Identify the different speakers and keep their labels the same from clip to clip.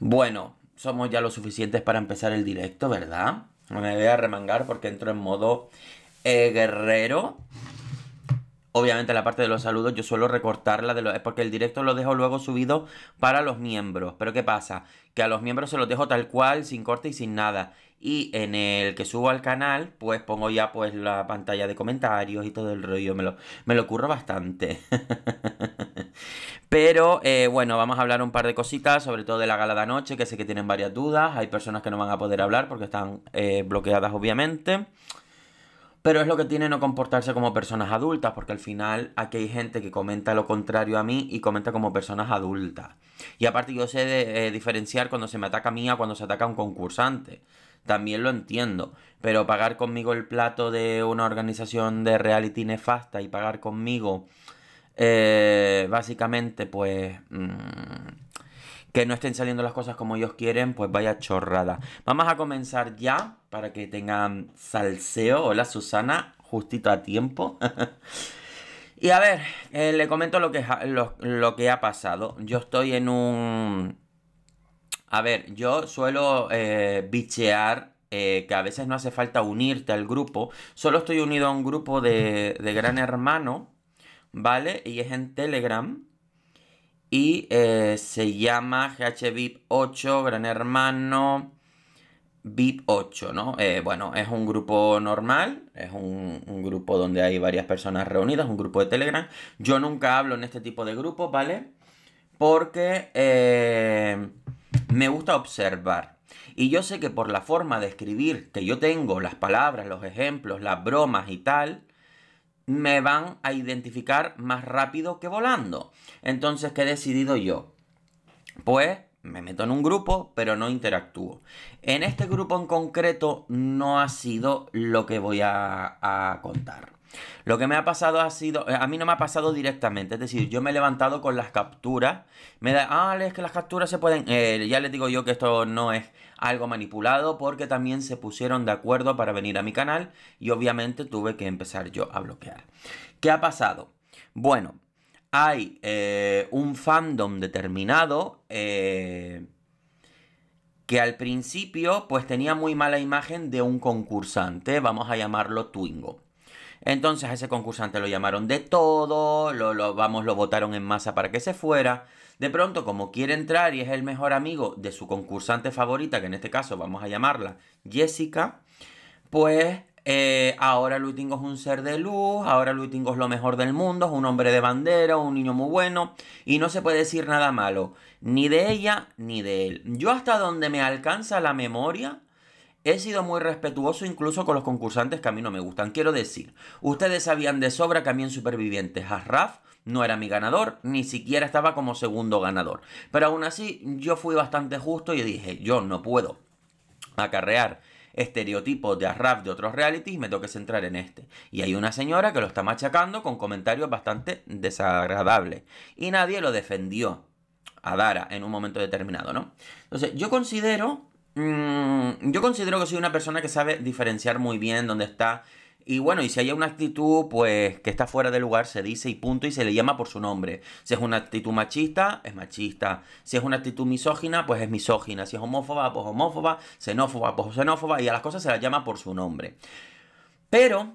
Speaker 1: Bueno, somos ya lo suficientes para empezar el directo, ¿verdad? Me voy a remangar porque entro en modo eh, guerrero. Obviamente la parte de los saludos yo suelo recortarla de eh, porque el directo lo dejo luego subido para los miembros. Pero ¿qué pasa? Que a los miembros se los dejo tal cual, sin corte y sin nada. Y en el que subo al canal, pues pongo ya pues la pantalla de comentarios y todo el rollo. Me lo, me lo curro bastante. Pero eh, bueno, vamos a hablar un par de cositas, sobre todo de la gala de anoche, que sé que tienen varias dudas. Hay personas que no van a poder hablar porque están eh, bloqueadas, obviamente. Pero es lo que tiene no comportarse como personas adultas, porque al final aquí hay gente que comenta lo contrario a mí y comenta como personas adultas. Y aparte yo sé eh, diferenciar cuando se me ataca a mí a cuando se ataca a un concursante. También lo entiendo, pero pagar conmigo el plato de una organización de reality nefasta y pagar conmigo eh, básicamente, pues... Mm, que no estén saliendo las cosas como ellos quieren, pues vaya chorrada. Vamos a comenzar ya para que tengan salseo. Hola Susana, justito a tiempo. y a ver, eh, le comento lo que, lo, que ha pasado. Yo estoy en un... A ver, yo suelo eh, bichear que a veces no hace falta unirte al grupo. Solo estoy unido a un grupo de, de Gran Hermano ¿vale? Y es en Telegram. Y eh, se llama GHVIP 8, Gran Hermano VIP 8, ¿no? Eh, bueno, es un grupo normal, es un, grupo donde hay varias personas reunidas, un grupo de Telegram. Yo nunca hablo en este tipo de grupos, ¿vale? Porque eh, me gusta observar. Y yo sé que por la forma de escribir que yo tengo, las palabras, los ejemplos, las bromas y tal, me van a identificar más rápido que volando. Entonces, ¿qué he decidido yo? Pues me meto en un grupo, pero no interactúo. En este grupo en concreto no ha sido lo que voy a, a contar. Lo que me ha pasado ha sido, eh, a mí no me ha pasado directamente, es decir, yo me he levantado con las capturas, me da, ah, es que las capturas se pueden, eh, ya les digo yo que esto no es algo manipulado porque también se pusieron de acuerdo para venir a mi canal y obviamente tuve que empezar yo a bloquear. ¿Qué ha pasado? Bueno, hay eh, un fandom determinado que al principio pues tenía muy mala imagen de un concursante, vamos a llamarlo Twingo. Entonces a ese concursante lo llamaron de todo, lo, vamos, lo votaron en masa para que se fuera. De pronto, como quiere entrar y es el mejor amigo de su concursante favorita, que en este caso vamos a llamarla Jessica, pues eh, ahora Lutingo es un ser de luz, ahora Luitingo es lo mejor del mundo, es un hombre de bandera, un niño muy bueno, y no se puede decir nada malo, ni de ella ni de él. Yo hasta donde me alcanza la memoria, He sido muy respetuoso incluso con los concursantes que a mí no me gustan. Quiero decir, ustedes sabían de sobra que a mí en Supervivientes Asraf no era mi ganador, ni siquiera estaba como segundo ganador. Pero aún así, yo fui bastante justo y dije, yo no puedo acarrear estereotipos de Arraf de otros realities, me tengo que centrar en este. Y hay una señora que lo está machacando con comentarios bastante desagradables. Y nadie lo defendió a Dara en un momento determinado, ¿no? Entonces, yo considero Mm, yo considero que soy una persona que sabe diferenciar muy bien dónde está. Y bueno, y si hay una actitud, pues, que está fuera de lugar, se dice y punto, y se le llama por su nombre. Si es una actitud machista, es machista. Si es una actitud misógina, pues es misógina. Si es homófoba, pues homófoba. Xenófoba, pues xenófoba. Y a las cosas se las llama por su nombre. Pero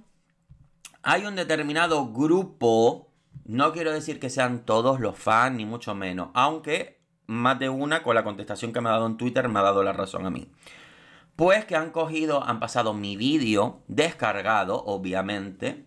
Speaker 1: hay un determinado grupo, no quiero decir que sean todos los fans, ni mucho menos, aunque más de una con la contestación que me ha dado en Twitter me ha dado la razón a mí. Pues que han cogido, han pasado mi vídeo descargado, obviamente,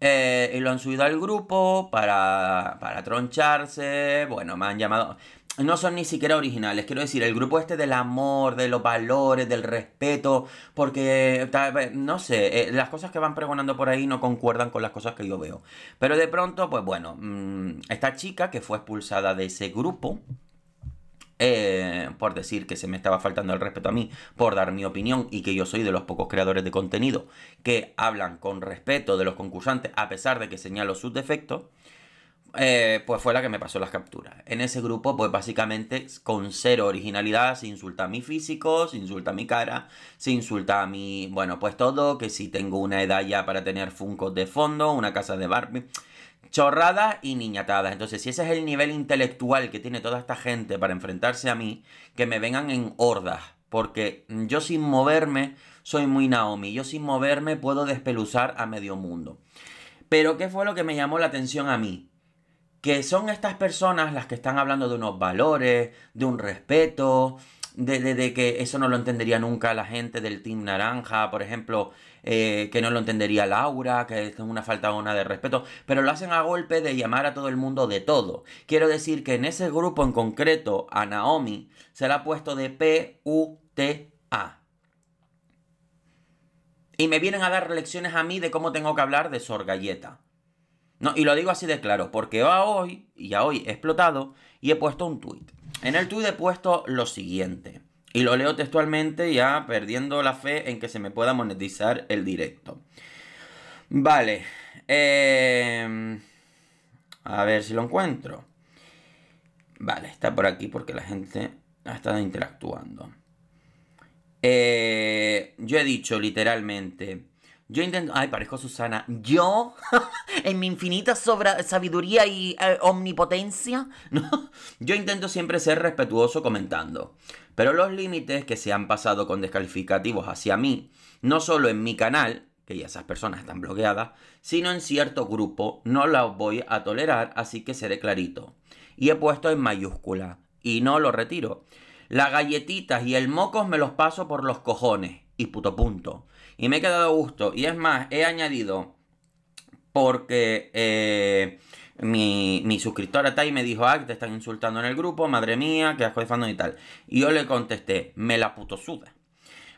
Speaker 1: eh, y lo han subido al grupo para, para troncharse. Bueno, me han llamado. No son ni siquiera originales, quiero decir, el grupo este del amor, de los valores, del respeto, porque, no sé, eh, las cosas que van pregonando por ahí no concuerdan con las cosas que yo veo. Pero de pronto, pues bueno, mm, esta chica que fue expulsada de ese grupo, eh, por decir que se me estaba faltando el respeto a mí, por dar mi opinión y que yo soy de los pocos creadores de contenido que hablan con respeto de los concursantes a pesar de que señalo sus defectos, eh, pues fue la que me pasó las capturas. En ese grupo, pues básicamente con cero originalidad, se insulta a mi físico, se insulta a mi cara, se insulta a mi, bueno, pues todo, que si tengo una edad ya para tener Funko de fondo, una casa de Barbie chorradas y niñatadas. Entonces, si ese es el nivel intelectual que tiene toda esta gente para enfrentarse a mí, que me vengan en hordas. Porque yo sin moverme soy muy Naomi. Yo sin moverme puedo despeluzar a medio mundo. Pero, ¿qué fue lo que me llamó la atención a mí? Que son estas personas las que están hablando de unos valores, de un respeto, de, de que eso no lo entendería nunca la gente del Team Naranja. Por ejemplo, eh, que no lo entendería Laura, que es una falta de respeto, pero lo hacen a golpe de llamar a todo el mundo de todo. Quiero decir que en ese grupo en concreto, a Naomi se la ha puesto de P-U-T-A. Y me vienen a dar lecciones a mí de cómo tengo que hablar de Sor Galleta. No, y lo digo así de claro, porque hoy, y hoy he explotado, y he puesto un tuit. En el tuit he puesto lo siguiente. Y lo leo textualmente ya perdiendo la fe en que se me pueda monetizar el directo. Vale. Em, a ver si lo encuentro. Vale, está por aquí porque la gente ha estado interactuando. Eh, yo he dicho literalmente... Yo intento. Ay, parezco Susana. Yo, en mi infinita sabiduría y eh, omnipotencia, yo intento siempre ser respetuoso comentando. Pero los límites que se han pasado con descalificativos hacia mí, no solo en mi canal, que ya esas personas están bloqueadas, sino en cierto grupo, no los voy a tolerar, así que seré clarito. Y he puesto en mayúscula, y no lo retiro. Las galletitas y el mocos me los paso por los cojones, y puto punto. Y me he quedado a gusto. Y es más, he añadido porque eh, mi, mi, suscriptora está me dijo, ah, te están insultando en el grupo, madre mía, que asco de y tal. Y yo le contesté, me la puto suda.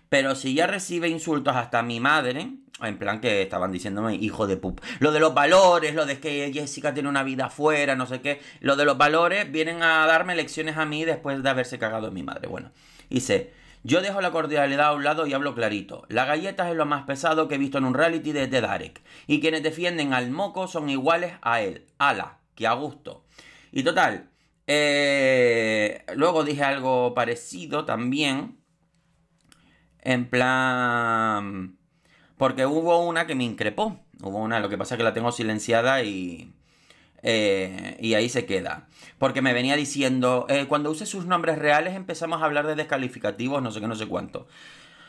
Speaker 1: Pero si ya recibe insultos hasta mi madre, en plan que estaban diciéndome, hijo de pup. Lo de los valores, lo de que Jessica tiene una vida afuera, no sé qué. Lo de los valores vienen a darme lecciones a mí después de haberse cagado en mi madre. Bueno, hice yo dejo la cordialidad a un lado y hablo clarito. La galleta es lo más pesado que he visto en un reality desde Darek. Y quienes defienden al moco son iguales a él. Ala, que a gusto. Y total, eh, luego dije algo parecido también. En plan... Porque hubo una que me increpó. Hubo una, lo que pasa es que la tengo silenciada y... Eh, y ahí se queda. Porque me venía diciendo, eh, cuando use sus nombres reales empezamos a hablar de descalificativos, no sé qué, no sé cuánto.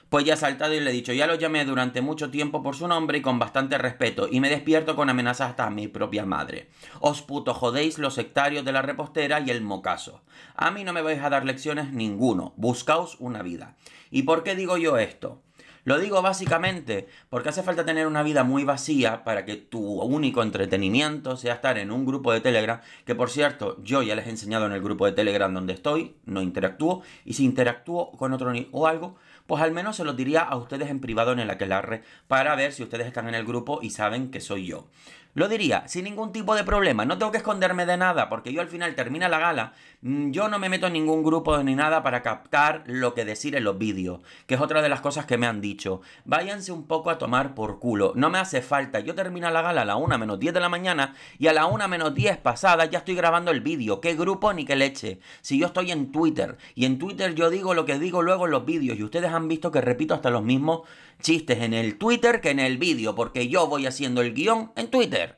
Speaker 1: Pues ya ha saltado y le he dicho, ya lo llamé durante mucho tiempo por su nombre y con bastante respeto, y me despierto con amenazas hasta a mi propia madre. Os puto jodéis los sectarios de la repostera y el mocaso. A mí no me vais a dar lecciones ninguno, buscaos una vida. ¿Y por qué digo yo esto? Lo digo básicamente porque hace falta tener una vida muy vacía para que tu único entretenimiento sea estar en un grupo de Telegram, que por cierto, yo ya les he enseñado en el grupo de Telegram donde estoy, no interactúo, y si interactúo con otro o algo, pues al menos se lo diría a ustedes en privado en el aquelarre para ver si ustedes están en el grupo y saben que soy yo. Lo diría, sin ningún tipo de problema. No tengo que esconderme de nada, porque yo al final termina la gala. Mm, yo no me meto en ningún grupo ni nada para captar lo que decir en los vídeos, que es otra de las cosas que me han dicho. Váyanse un poco a tomar por culo. No me hace falta. Yo termino la gala a la 1 menos 10 de la mañana y a la 1 menos 10 pasada ya estoy grabando el vídeo. ¿Qué grupo ni qué leche? Si yo estoy en Twitter y en Twitter yo digo lo que digo luego en los vídeos y ustedes han visto que repito hasta los mismos chistes en el Twitter que en el vídeo, porque yo voy haciendo el guión en Twitter.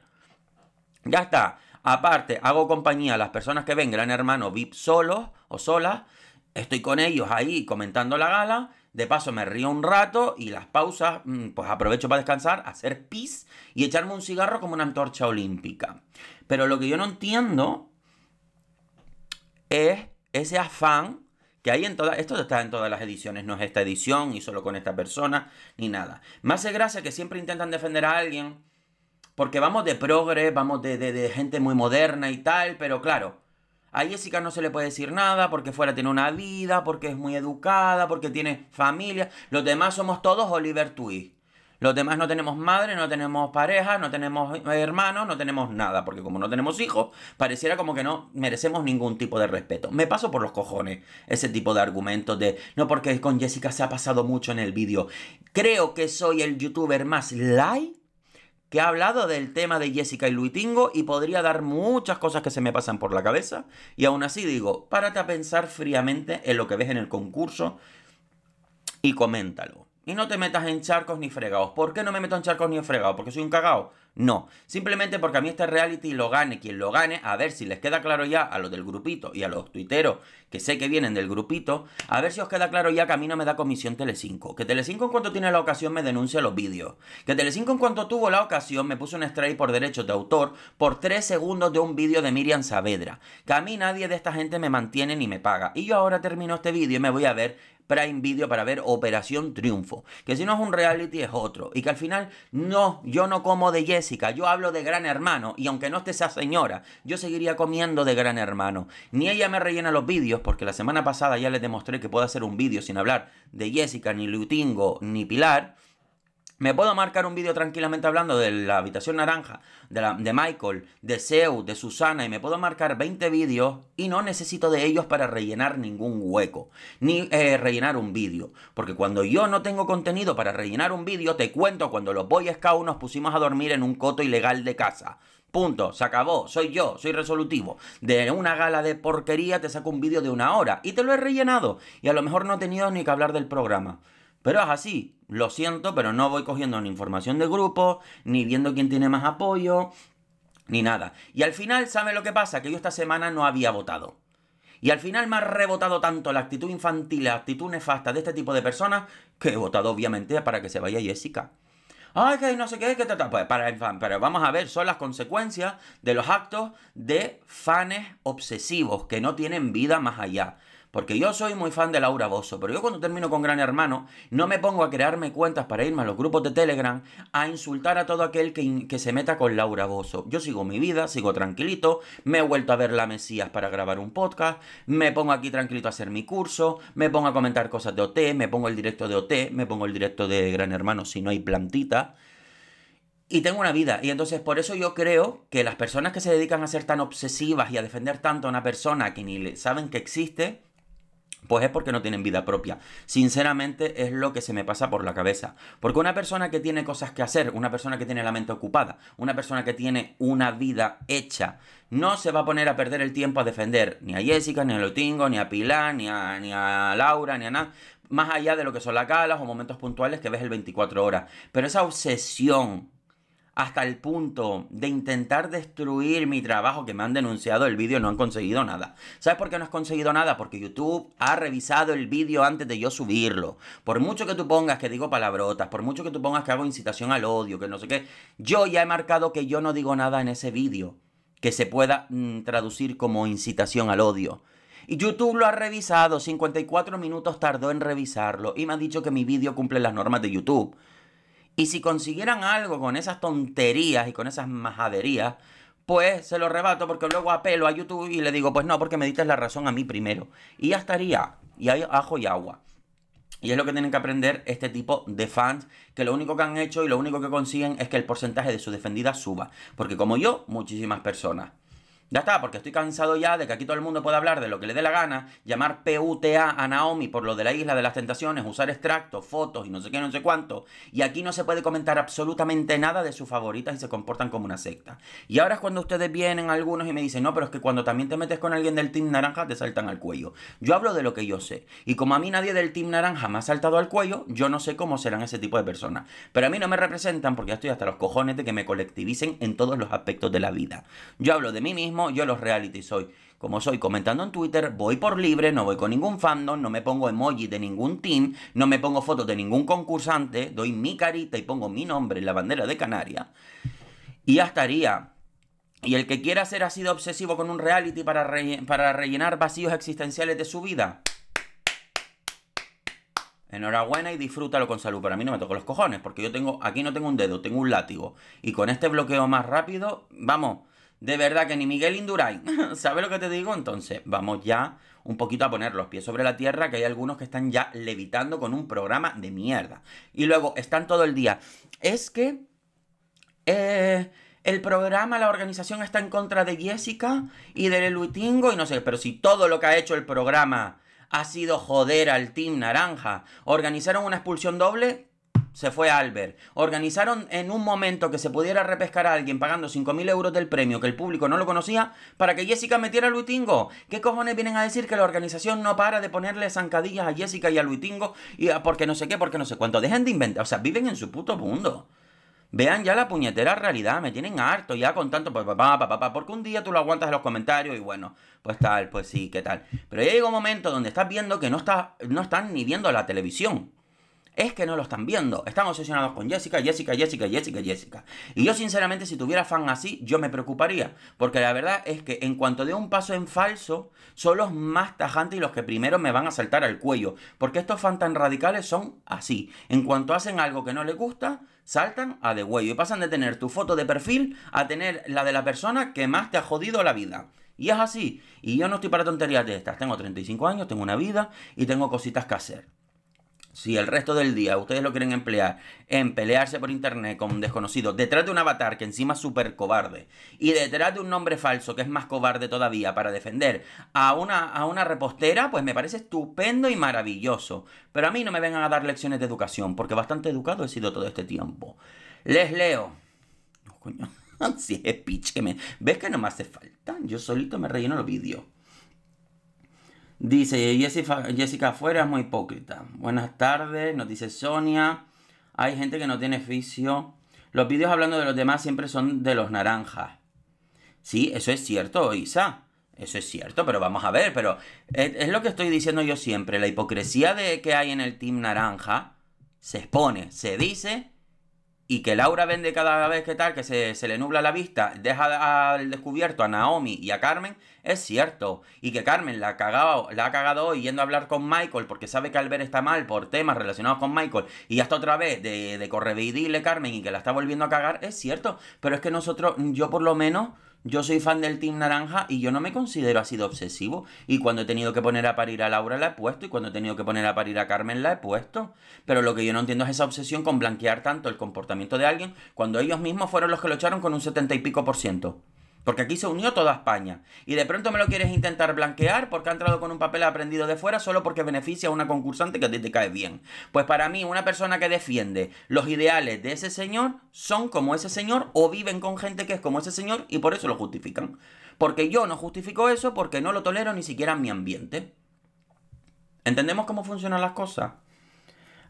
Speaker 1: Ya está. Aparte, hago compañía a las personas que ven Gran Hermano VIP solos o solas. Estoy con ellos ahí comentando la gala. De paso me río un rato y las pausas, mm, pues aprovecho para descansar, hacer pis y echarme un cigarro como una antorcha olímpica. Pero lo que yo no entiendo es ese afán que hay en todas, esto está en todas las ediciones, no es esta edición y solo con esta persona, ni nada. más hace gracia que siempre intentan defender a alguien, porque vamos de progres, vamos de, de, gente muy moderna y tal, pero claro, a Jessica no se le puede decir nada, porque fuera tiene una vida, porque es muy educada, porque tiene familia, los demás somos todos Oliver Twist. Los demás no tenemos madre, no tenemos pareja, no tenemos hermanos, no tenemos nada, porque como no tenemos hijos, pareciera como que no merecemos ningún tipo de respeto. Me paso por los cojones ese tipo de argumentos de no porque con Jessica se ha pasado mucho en el vídeo. Creo que soy el youtuber más like que ha hablado del tema de Jessica y Luitingo y podría dar muchas cosas que se me pasan por la cabeza. Y aún así digo, párate a pensar fríamente en lo que ves en el concurso y coméntalo. Y no te metas en charcos ni fregados. ¿Por qué no me meto en charcos ni en fregados? ¿Porque soy un cagao? No. Simplemente porque a mí este reality lo gane quien lo gane. A ver si les queda claro ya a los del grupito y a los tuiteros que sé que vienen del grupito. A ver si os queda claro ya que a mí no me da comisión Telecinco. Que Telecinco en cuanto tiene la ocasión me denuncia los vídeos. Que Telecinco en cuanto tuvo la ocasión me puso un strike por derecho de autor por 3 segundos de un vídeo de Miriam Saavedra. Que a mí nadie de esta gente me mantiene ni me paga. Y yo ahora termino este vídeo y me voy a ver Prime Video para ver Operación Triunfo. Que si no es un reality es otro. Y que al final, no, yo no como de Jessica, yo hablo de Gran Hermano. Y aunque no esté esa señora, yo seguiría comiendo de Gran Hermano. Ni ella me rellena los vídeos, porque la semana pasada ya les demostré que puedo hacer un vídeo sin hablar de Jessica, ni Lutingo, ni Pilar. Me puedo marcar un vídeo tranquilamente hablando de la habitación naranja, de, Michael, de Zeus, de Susana, y me puedo marcar 20 vídeos y no necesito de ellos para rellenar ningún hueco, ni eh, rellenar un vídeo. Porque cuando yo no tengo contenido para rellenar un vídeo, te cuento cuando los Boy Scouts nos pusimos a dormir en un coto ilegal de casa. Punto, se acabó, soy yo, soy resolutivo. De una gala de porquería te saco un vídeo de una hora y te lo he rellenado. Y a lo mejor no he tenido ni que hablar del programa. Pero es así, lo siento, pero no voy cogiendo ni información de grupo, ni viendo quién tiene más apoyo, ni nada. Y al final, ¿sabe lo que pasa? Que yo esta semana no había votado. Y al final me ha rebotado tanto la actitud infantil, la actitud nefasta de este tipo de personas, que he votado obviamente para que se vaya Jessica. Ay, que no sé qué, qué trata. Pues para, para, vamos a ver, son las consecuencias de los actos de fanes obsesivos que no tienen vida más allá. Porque yo soy muy fan de Laura Bozo, pero yo cuando termino con Gran Hermano no me pongo a crearme cuentas para irme a los grupos de Telegram a insultar a todo aquel que, se meta con Laura Bozo. Yo sigo mi vida, sigo tranquilito, me he vuelto a ver La Mesías para grabar un podcast, me pongo aquí tranquilito a hacer mi curso, me pongo a comentar cosas de OT, me pongo el directo de OT, me pongo el directo de Gran Hermano si no hay plantita y tengo una vida. Y entonces por eso yo creo que las personas que se dedican a ser tan obsesivas y a defender tanto a una persona que ni saben que existe, pues es porque no tienen vida propia. Sinceramente es lo que se me pasa por la cabeza. Porque una persona que tiene cosas que hacer, una persona que tiene la mente ocupada, una persona que tiene una vida hecha, no se va a poner a perder el tiempo a defender ni a Jessica, ni a Lotingo, ni a Pilar, ni a, ni a Laura, ni a nada. Más allá de lo que son las calas o momentos puntuales que ves el 24 horas. Pero esa obsesión hasta el punto de intentar destruir mi trabajo que me han denunciado el vídeo, no han conseguido nada. ¿Sabes por qué no has conseguido nada? Porque YouTube ha revisado el vídeo antes de yo subirlo. Por mucho que tú pongas que digo palabrotas, por mucho que tú pongas que hago incitación al odio, que no sé qué, yo ya he marcado que yo no digo nada en ese vídeo que se pueda mm, traducir como incitación al odio. Y YouTube lo ha revisado, 54 minutos tardó en revisarlo y me ha dicho que mi vídeo cumple las normas de YouTube. Y si consiguieran algo con esas tonterías y con esas majaderías, pues se lo rebato porque luego apelo a YouTube y le digo, pues no, porque me diste la razón a mí primero. Y ya estaría. Y hay ajo y agua. Y es lo que tienen que aprender este tipo de fans, que lo único que han hecho y lo único que consiguen es que el porcentaje de su defendida suba. Porque como yo, muchísimas personas. Ya está, porque estoy cansado ya de que aquí todo el mundo pueda hablar de lo que le dé la gana, llamar PUTA a Naomi por lo de la isla de las tentaciones, usar extractos, fotos y no sé qué, no sé cuánto, y aquí no se puede comentar absolutamente nada de sus favoritas y se comportan como una secta. Y ahora es cuando ustedes vienen algunos y me dicen, no, pero es que cuando también te metes con alguien del Team Naranja te saltan al cuello. Yo hablo de lo que yo sé, y como a mí nadie del Team Naranja me ha saltado al cuello, yo no sé cómo serán ese tipo de personas. Pero a mí no me representan porque ya estoy hasta los cojones de que me colectivicen en todos los aspectos de la vida. Yo hablo de mí mismo yo los reality soy Como soy comentando en Twitter, voy por libre, no voy con ningún fandom, no me pongo emoji de ningún team, no me pongo fotos de ningún concursante, doy mi carita y pongo mi nombre en la bandera de Canarias. Y ya estaría. Y el que quiera ser así de obsesivo con un reality para, para rellenar vacíos existenciales de su vida, Enhorabuena y disfrútalo con salud. Para mí no me toco los cojones, porque yo tengo, aquí no tengo un dedo, tengo un látigo. Y con este bloqueo más rápido, vamos, de verdad que ni Miguel Indurain. sabe lo que te digo? Entonces, vamos ya un poquito a poner los pies sobre la tierra, que hay algunos que están ya levitando con un programa de mierda. Y luego están todo el día. Es que. Eh, el programa, la organización está en contra de Jessica y del Luitingo y no sé, pero si todo lo que ha hecho el programa ha sido joder al Team Naranja, organizaron una expulsión doble, se fue Albert. Organizaron en un momento que se pudiera repescar a alguien pagando 5.000 euros del premio que el público no lo conocía para que Jessica metiera a Luitingo. ¿Qué cojones vienen a decir que la organización no para de ponerle zancadillas a Jessica y a Luitingo y a porque no sé qué, porque no sé cuánto? Dejen de inventar, o sea, viven en su puto mundo. Vean ya la puñetera realidad, me tienen harto ya con tanto papá, papá, papá, porque un día tú lo aguantas en los comentarios y bueno, pues tal, pues sí, qué tal. Pero ya llega un momento donde estás viendo que no, no están ni viendo la televisión es que no lo están viendo. Están obsesionados con Jessica, Jessica, Jessica, Jessica, Jessica. Y yo sinceramente si tuviera fan así, yo me preocuparía. Porque la verdad es que en cuanto dé un paso en falso, son los más tajantes y los que primero me van a saltar al cuello. Porque estos fans tan radicales son así. En cuanto hacen algo que no les gusta, saltan a de huello y pasan de tener tu foto de perfil a tener la de la persona que más te ha jodido la vida. Y es así. Y yo no estoy para tonterías de estas. Tengo 35 años, tengo una vida y tengo cositas que hacer. Si el resto del día ustedes lo quieren emplear en pelearse por internet con un desconocido, detrás de un avatar que encima es súper cobarde, y detrás de un nombre falso que es más cobarde todavía para defender a una, a una repostera, pues me parece estupendo y maravilloso. Pero a mí no me vengan a dar lecciones de educación, porque bastante educado he sido todo este tiempo. Les leo. No, coño. Si es picheme. ¿ves que no me hace falta? Yo solito me relleno los vídeos. Dice Jessica afuera es muy hipócrita. Buenas tardes, nos dice Sonia. Hay gente que no tiene oficio Los vídeos hablando de los demás siempre son de los naranjas. Sí, eso es cierto, Isa. Eso es cierto, pero vamos a ver, pero es, es, lo que estoy diciendo yo siempre. La hipocresía de que hay en el Team Naranja se expone, se dice y que Laura vende cada vez que tal, que se, le nubla la vista, deja al descubierto a Naomi y a Carmen, es cierto. Y que Carmen la, ha cagado, la ha cagado hoy yendo a hablar con Michael porque sabe que Albert está mal por temas relacionados con Michael y hasta otra vez de, de a Carmen y que la está volviendo a cagar, es cierto. Pero es que nosotros, yo por lo menos... Yo soy fan del Team Naranja y yo no me considero así de obsesivo. Y cuando he tenido que poner a parir a Laura la he puesto y cuando he tenido que poner a parir a Carmen la he puesto. Pero lo que yo no entiendo es esa obsesión con blanquear tanto el comportamiento de alguien cuando ellos mismos fueron los que lo echaron con un setenta y pico por ciento. Porque aquí se unió toda España. Y de pronto me lo quieres intentar blanquear porque ha entrado con un papel aprendido de fuera solo porque beneficia a una concursante que a ti te cae bien. Pues para mí, una persona que defiende los ideales de ese señor son como ese señor o viven con gente que es como ese señor y por eso lo justifican. Porque yo no justifico eso porque no lo tolero ni siquiera en mi ambiente. ¿Entendemos cómo funcionan las cosas?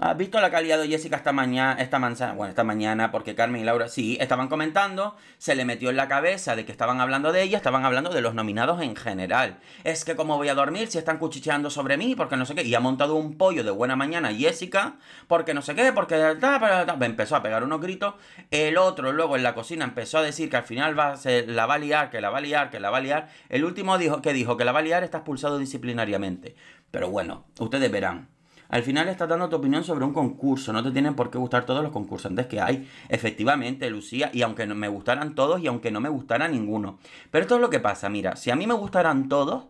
Speaker 1: ¿Has ah, visto la calidad de Jessica esta mañana, esta manzana? Bueno, esta mañana, porque Carmen y Laura sí, estaban comentando, se le metió en la cabeza de que estaban hablando de ella, estaban hablando de los nominados en general. Es que cómo voy a dormir si están cuchicheando sobre mí, porque no sé qué, y ha montado un pollo de buena mañana Jessica, porque no sé qué, porque de empezó a pegar unos gritos, el otro luego en la cocina empezó a decir que al final va a ser, la va a liar, que la va a liar, que la va a liar, el último dijo que dijo que la va a liar está expulsado disciplinariamente. Pero bueno, ustedes verán. Al final estás dando tu opinión sobre un concurso, no te tienen por qué gustar todos los concursantes que hay. Efectivamente, Lucía, y aunque me gustaran todos y aunque no me gustara ninguno. Pero esto es lo que pasa, mira, si a mí me gustaran todos,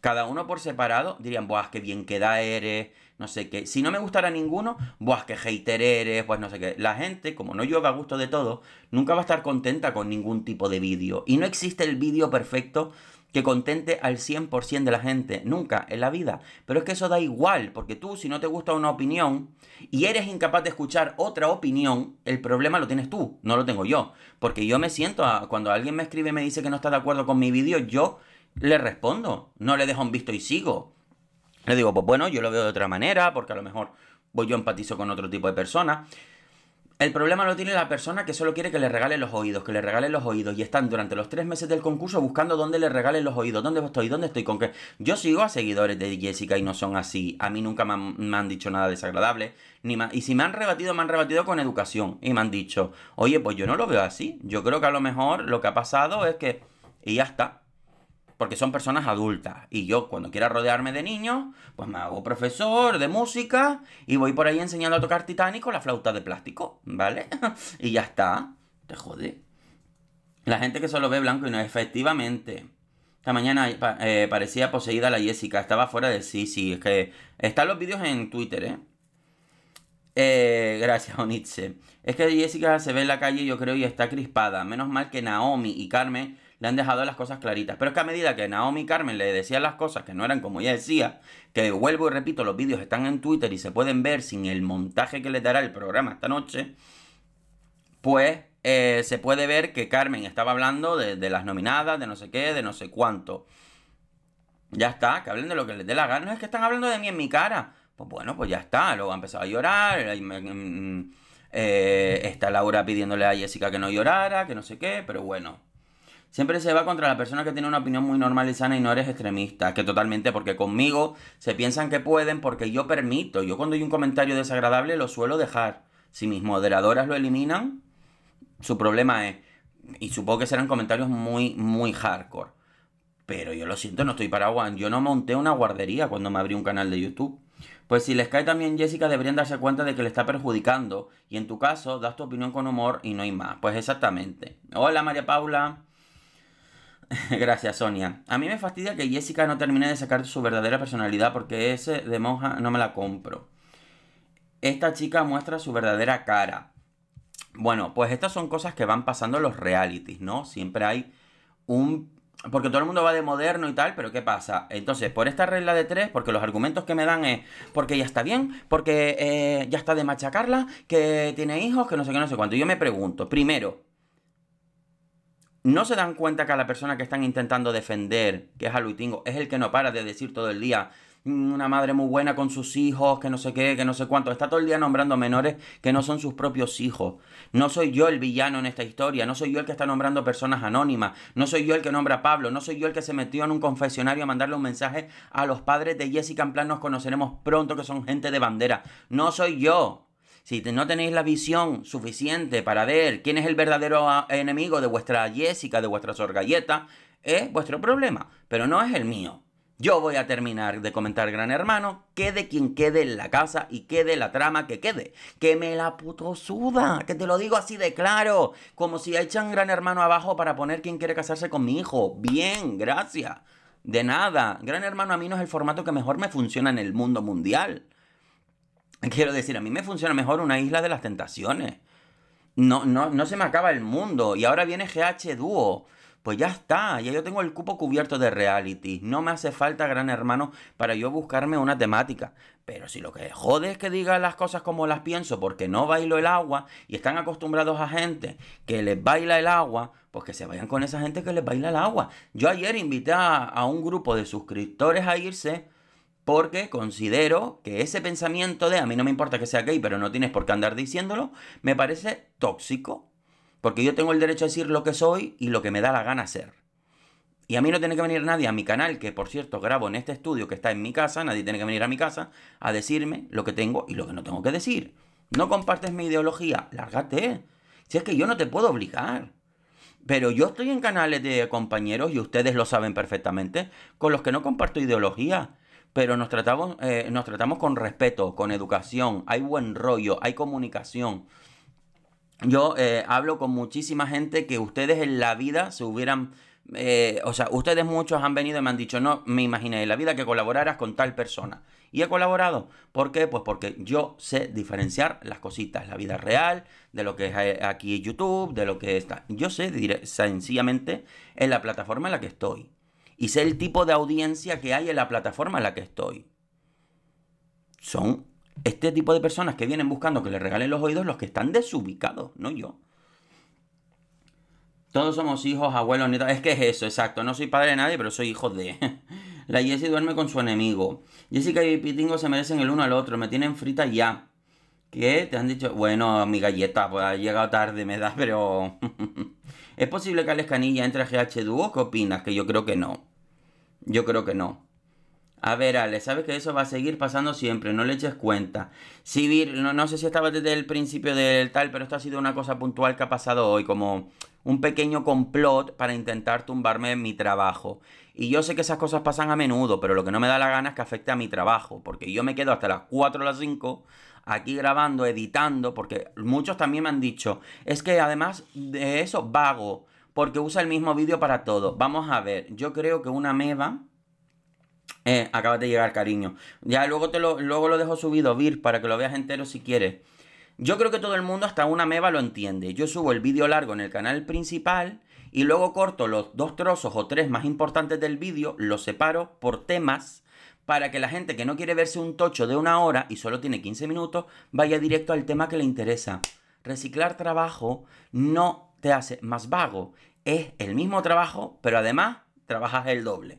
Speaker 1: cada uno por separado, dirían, buah, qué bien queda eres, no sé qué. Si no me gustara ninguno, buah, qué hater eres, pues no sé qué. La gente, como no llueva a gusto de todo, nunca va a estar contenta con ningún tipo de vídeo. Y no existe el vídeo perfecto que contente al 100% de la gente, nunca en la vida. Pero es que eso da igual, porque tú si no te gusta una opinión y eres incapaz de escuchar otra opinión, el problema lo tienes tú, no lo tengo yo. Porque yo me siento, cuando alguien me escribe y me dice que no está de acuerdo con mi vídeo, yo le respondo, no le dejo un visto y sigo. Le digo, pues bueno, yo lo veo de otra manera, porque a lo mejor voy yo empatizo con otro tipo de personas. El problema lo tiene la persona que solo quiere que le regalen los oídos, que le regalen los oídos y están durante los tres meses del concurso buscando dónde le regalen los oídos, dónde estoy, dónde estoy, con qué. Yo sigo a seguidores de Jessica y no son así. A mí nunca me han, dicho nada desagradable. Ni y si me han rebatido, me han rebatido con educación y me han dicho, oye, pues yo no lo veo así. Yo creo que a lo mejor lo que ha pasado es que... Y ya está porque son personas adultas. Y yo cuando quiera rodearme de niños, pues me hago profesor de música y voy por ahí enseñando a tocar titánico la flauta de plástico, ¿vale? y ya está, te jode. La gente que solo ve blanco y no, efectivamente. Esta mañana eh, eh, parecía poseída la Jessica, estaba fuera de sí, sí, es que están los vídeos en Twitter, ¿eh? Eh, gracias, Onitze. Es que Jessica se ve en la calle, yo creo, y está crispada. Menos mal que Naomi y Carmen le han dejado las cosas claritas. Pero es que a medida que Naomi y Carmen le decían las cosas que no eran como ella decía, que vuelvo y repito, los vídeos están en Twitter y se pueden ver sin el montaje que le dará el programa esta noche, pues eh, se puede ver que Carmen estaba hablando de, las nominadas, de no sé qué, de no sé cuánto. Ya está, que hablen de lo que les dé la gana. No es que están hablando de mí en mi cara. Pues bueno, pues ya está. Luego ha empezado a llorar. Mm, mm, eh, está Laura pidiéndole a Jessica que no llorara, que no sé qué, pero bueno. Siempre se va contra la persona que tiene una opinión muy normal y sana y no eres extremista, que totalmente, porque conmigo se piensan que pueden porque yo permito. Yo cuando hay un comentario desagradable lo suelo dejar. Si mis moderadoras lo eliminan, su problema es, y supongo que serán comentarios muy, muy hardcore. Pero yo lo siento, no estoy para guan Yo no monté una guardería cuando me abrí un canal de YouTube. Pues si les cae también Jessica, deberían darse cuenta de que le está perjudicando. Y en tu caso, das tu opinión con humor y no hay más. Pues exactamente. Hola María Paula. Gracias, Sonia. A mí me fastidia que Jessica no termine de sacar su verdadera personalidad porque ese de monja no me la compro. Esta chica muestra su verdadera cara. Bueno, pues estas son cosas que van pasando en los realities, ¿no? Siempre hay un... Porque todo el mundo va de moderno y tal, pero ¿qué pasa? Entonces, por esta regla de tres, porque los argumentos que me dan es porque ya está bien, porque eh, ya está de machacarla, que tiene hijos, que no sé qué, no sé cuánto. Yo me pregunto, primero, no se dan cuenta que a la persona que están intentando defender, que es a Tingo, es el que no para de decir todo el día, mm, una madre muy buena con sus hijos, que no sé qué, que no sé cuánto. Está todo el día nombrando menores que no son sus propios hijos. No soy yo el villano en esta historia, no soy yo el que está nombrando personas anónimas, no soy yo el que nombra a Pablo, no soy yo el que se metió en un confesionario a mandarle un mensaje a los padres de Jessica en plan nos conoceremos pronto que son gente de bandera. No soy yo. Si no tenéis la visión suficiente para ver quién es el verdadero ah, enemigo de vuestra Jessica, de vuestra sorgalleta, es vuestro problema, pero no es el mío. Yo voy a terminar de comentar Gran Hermano, quede quien quede en la casa y quede la trama que quede. Que me la puto suda, que te lo digo así de claro, como si echan Gran Hermano abajo para poner quién quiere casarse con mi hijo. Bien, gracias. De nada, Gran Hermano a mí no es el formato que mejor me funciona en el mundo mundial. Quiero decir, a mí me funciona mejor una isla de las tentaciones. No, no, no se me acaba el mundo. Y ahora viene GH Dúo. Pues ya está, ya yo tengo el cupo cubierto de reality. No me hace falta Gran Hermano para yo buscarme una temática. Pero si lo que jode es que diga las cosas como las pienso porque no bailo el agua y están acostumbrados a gente que les baila el agua, pues que se vayan con esa gente que les baila el agua. Yo ayer invité a un grupo de suscriptores a irse porque considero que ese pensamiento de a mí no me importa que sea gay, pero no tienes por qué andar diciéndolo, me parece tóxico, porque yo tengo el derecho a decir lo que soy y lo que me da la gana ser. Y a mí no tiene que venir nadie a mi canal, que por cierto grabo en este estudio que está en mi casa, nadie tiene que venir a mi casa a decirme lo que tengo y lo que no tengo que decir. No compartes mi ideología, lárgate. Si es que yo no te puedo obligar. Pero yo estoy en canales de compañeros, y ustedes lo saben perfectamente, con los que no comparto ideología pero nos tratamos, eh, nos tratamos con respeto, con educación, hay buen rollo, hay comunicación. Yo eh, hablo con muchísima gente que ustedes en la vida se hubieran... Eh, o sea, ustedes muchos han venido y me han dicho, no, me imaginé en la vida que colaboraras con tal persona. Y he colaborado. ¿Por qué? Pues porque yo sé diferenciar las cositas, la vida real, de lo que es aquí YouTube, de lo que está. Yo sé sencillamente en la plataforma en la que estoy y sé el tipo de audiencia que hay en la plataforma en la que estoy. Son este tipo de personas que vienen buscando que le regalen los oídos los que están desubicados, no yo. Todos somos hijos, abuelos, nietos. Es que es eso, exacto. No soy padre de nadie, pero soy hijo de. La Jessie duerme con su enemigo. Jessica y Pitingo se merecen el uno al otro. Me tienen frita ya. ¿Qué? ¿Te han dicho? Bueno, mi galleta, pues ha llegado tarde, me da, pero... ¿Es posible que Alex Canilla entre a GH o ¿Qué opinas? Que yo creo que no. Yo creo que no. A ver, Ale, sabes que eso va a seguir pasando siempre, no le eches cuenta. Sí, no, no sé si estaba desde el principio del tal, pero esto ha sido una cosa puntual que ha pasado hoy, como un pequeño complot para intentar tumbarme en mi trabajo. Y yo sé que esas cosas pasan a menudo, pero lo que no me da la gana es que afecte a mi trabajo, porque yo me quedo hasta las 4 o las 5 aquí grabando, editando, porque muchos también me han dicho, es que además de eso, vago, porque usa el mismo vídeo para todo. Vamos a ver, yo creo que una meva... Eh, acabas de llegar, cariño. Ya luego, te lo, luego lo dejo subido, Vir, para que lo veas entero si quieres. Yo creo que todo el mundo, hasta una meba, lo entiende. Yo subo el vídeo largo en el canal principal y luego corto los dos trozos o tres más importantes del vídeo, los separo por temas para que la gente que no quiere verse un tocho de una hora y solo tiene 15 minutos, vaya directo al tema que le interesa. Reciclar trabajo no te hace más vago, es el mismo trabajo, pero además trabajas el doble.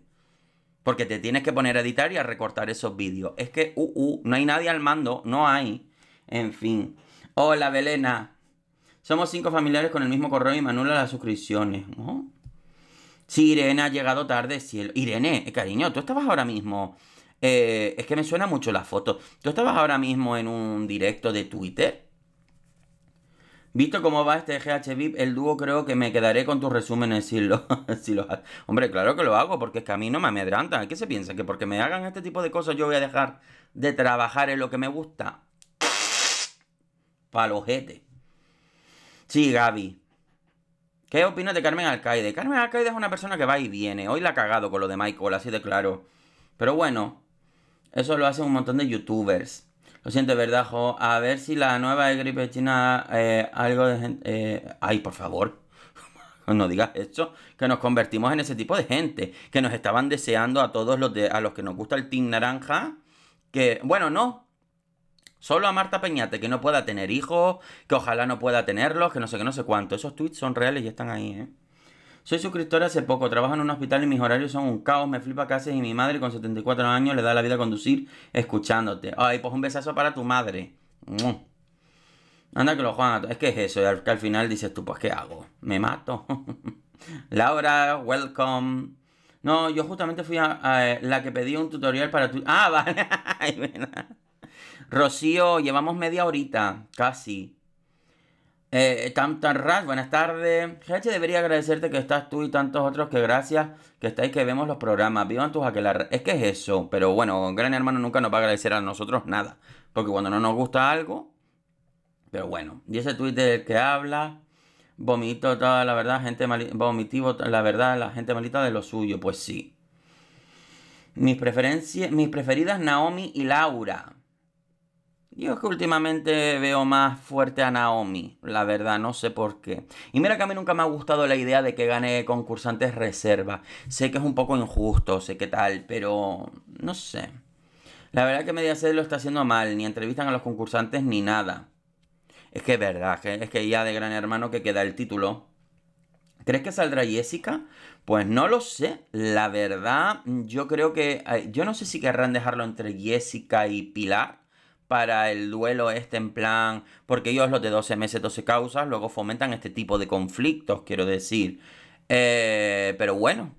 Speaker 1: Porque te tienes que poner a editar y a recortar esos vídeos. Es que, uh, uh, no hay nadie al mando, no hay. En fin. Hola, Belena. Somos cinco familiares con el mismo correo y manula las suscripciones. Sí, Irene ha llegado tarde, cielo. Irene, eh, cariño, tú estabas ahora mismo eh, es que me suena mucho la foto. Tú estabas ahora mismo en un directo de Twitter. Visto cómo va este GH el dúo creo que me quedaré con tus resúmenes si lo si hombre, claro que lo hago, porque es que a mí no me amedrantan. ¿Qué se piensa? ¿Que porque me hagan este tipo de cosas yo voy a dejar de trabajar en lo que me gusta? Palojete. Sí, Gaby. ¿Qué opinas de Carmen Alcaide? Carmen Alcaide es una persona que va y viene. Hoy la ha cagado con lo de Michael, así de claro. Pero bueno, eso lo hacen un montón de youtubers. Lo siento, ¿verdad, Jo? A ver si la nueva gripe china eh, algo de gente... Eh, ay, por favor. no digas esto, Que nos convertimos en ese tipo de gente. Que nos estaban deseando a todos los, a los que nos gusta el Team Naranja. Que, bueno, no. Solo a Marta Peñate, que no pueda tener hijos, que ojalá no pueda tenerlos, que no sé qué, no sé cuánto. Esos tweets son reales y están ahí, ¿eh? Soy suscriptora hace poco, trabajo en un hospital y mis horarios son un caos, me flipa casi y mi madre con 74 años le da la vida a conducir escuchándote. Ay, pues un besazo para tu madre. Anda que lo juegan. Es que es eso, al final dices tú, pues ¿qué hago? Me mato. Laura, welcome. No, yo justamente fui la que pedí un tutorial para tu... Ah, vale. Rocío, llevamos media horita, casi. Eh, tan, Ras, buenas tardes. GH debería agradecerte que estás tú y tantos otros que gracias que estáis que vemos los programas. Vivan tus aquelarres. Es que es eso, pero bueno, Gran Hermano nunca nos va a agradecer a nosotros nada. Porque cuando no nos gusta algo, pero bueno. Y ese tuit del que habla, vomito toda la verdad, gente malita vomitivo, la verdad, la gente malita de lo suyo, pues sí. Mis preferencias, mis preferidas Naomi y Laura. Yo es que últimamente veo más fuerte a Naomi, la verdad, no sé por qué. Y mira que a mí nunca me ha gustado la idea de que gane concursantes reserva. Sé que es un poco injusto, sé que tal, pero no sé. La verdad que Media lo está haciendo mal, ni entrevistan a los concursantes ni nada. Es que es verdad, es que ya de Gran Hermano que queda el título. ¿Crees que saldrá Jessica? Pues no lo sé. La verdad, yo creo que. Eh, yo no sé si querrán dejarlo entre Jessica y Pilar para el duelo este en plan, porque ellos los de 12 meses, 12 causas, luego fomentan este tipo de conflictos, quiero decir. Eh, pero bueno,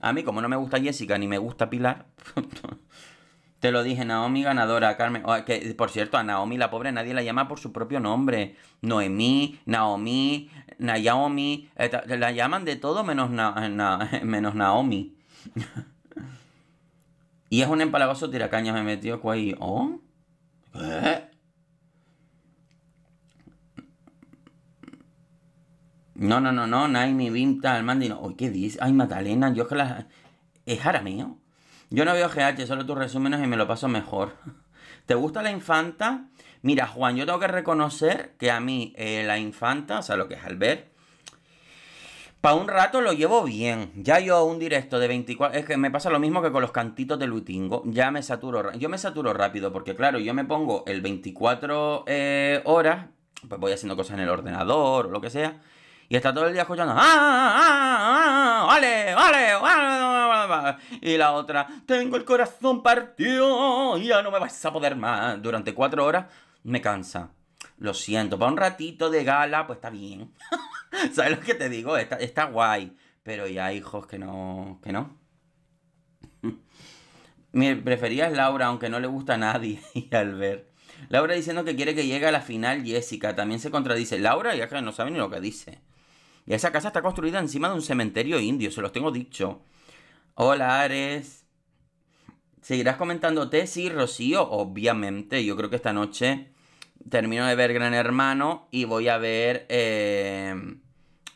Speaker 1: a mí como no me gusta Jessica ni me gusta Pilar, te lo dije, Naomi ganadora, Carmen, ah, que por cierto, a Naomi la pobre nadie la llama por su propio nombre, Noemí, Naomi, Naomi, la llaman de todo menos, menos Naomi. y es un empalagoso tiracaño, me metió ahí oh. ¿Eh? No, No, no, no, no, Naimi, Vinta, mandino ¡Uy, ¿qué dices? Ay, Magdalena, yo es que la... Es mío Yo no veo GH, solo tus resúmenes y me lo paso mejor. ¿Te gusta la infanta? Mira, Juan, yo tengo que reconocer que a mí eh, la infanta, o sea, lo que es Albert, para un rato lo llevo bien. Ya yo un directo de 24... Es que me pasa lo mismo que con los cantitos de Luitingo. Ya me saturo... Yo me saturo rápido porque, claro, yo me pongo el 24 eh, horas. Pues voy haciendo cosas en el ordenador o lo que sea. Y está todo el día escuchando. ¡Ah, vale, vale, Y la otra. Tengo el corazón partido. y Ya no me vas a poder más. Durante cuatro horas me cansa. Lo siento. Para un ratito de gala, pues está bien. ¿Sabes lo que te digo? Está, guay. Pero ya hijos que no. que no. Mi preferida es Laura, aunque no le gusta a nadie. Y al ver. Laura diciendo que quiere que llegue a la final Jessica. También se contradice. Laura ya que no sabe ni lo que dice. Y esa casa está construida encima de un cementerio indio, se los tengo dicho. Hola, Ares. ¿Seguirás comentándote? Sí, Rocío, obviamente. Yo creo que esta noche termino de ver Gran Hermano y voy a ver eh,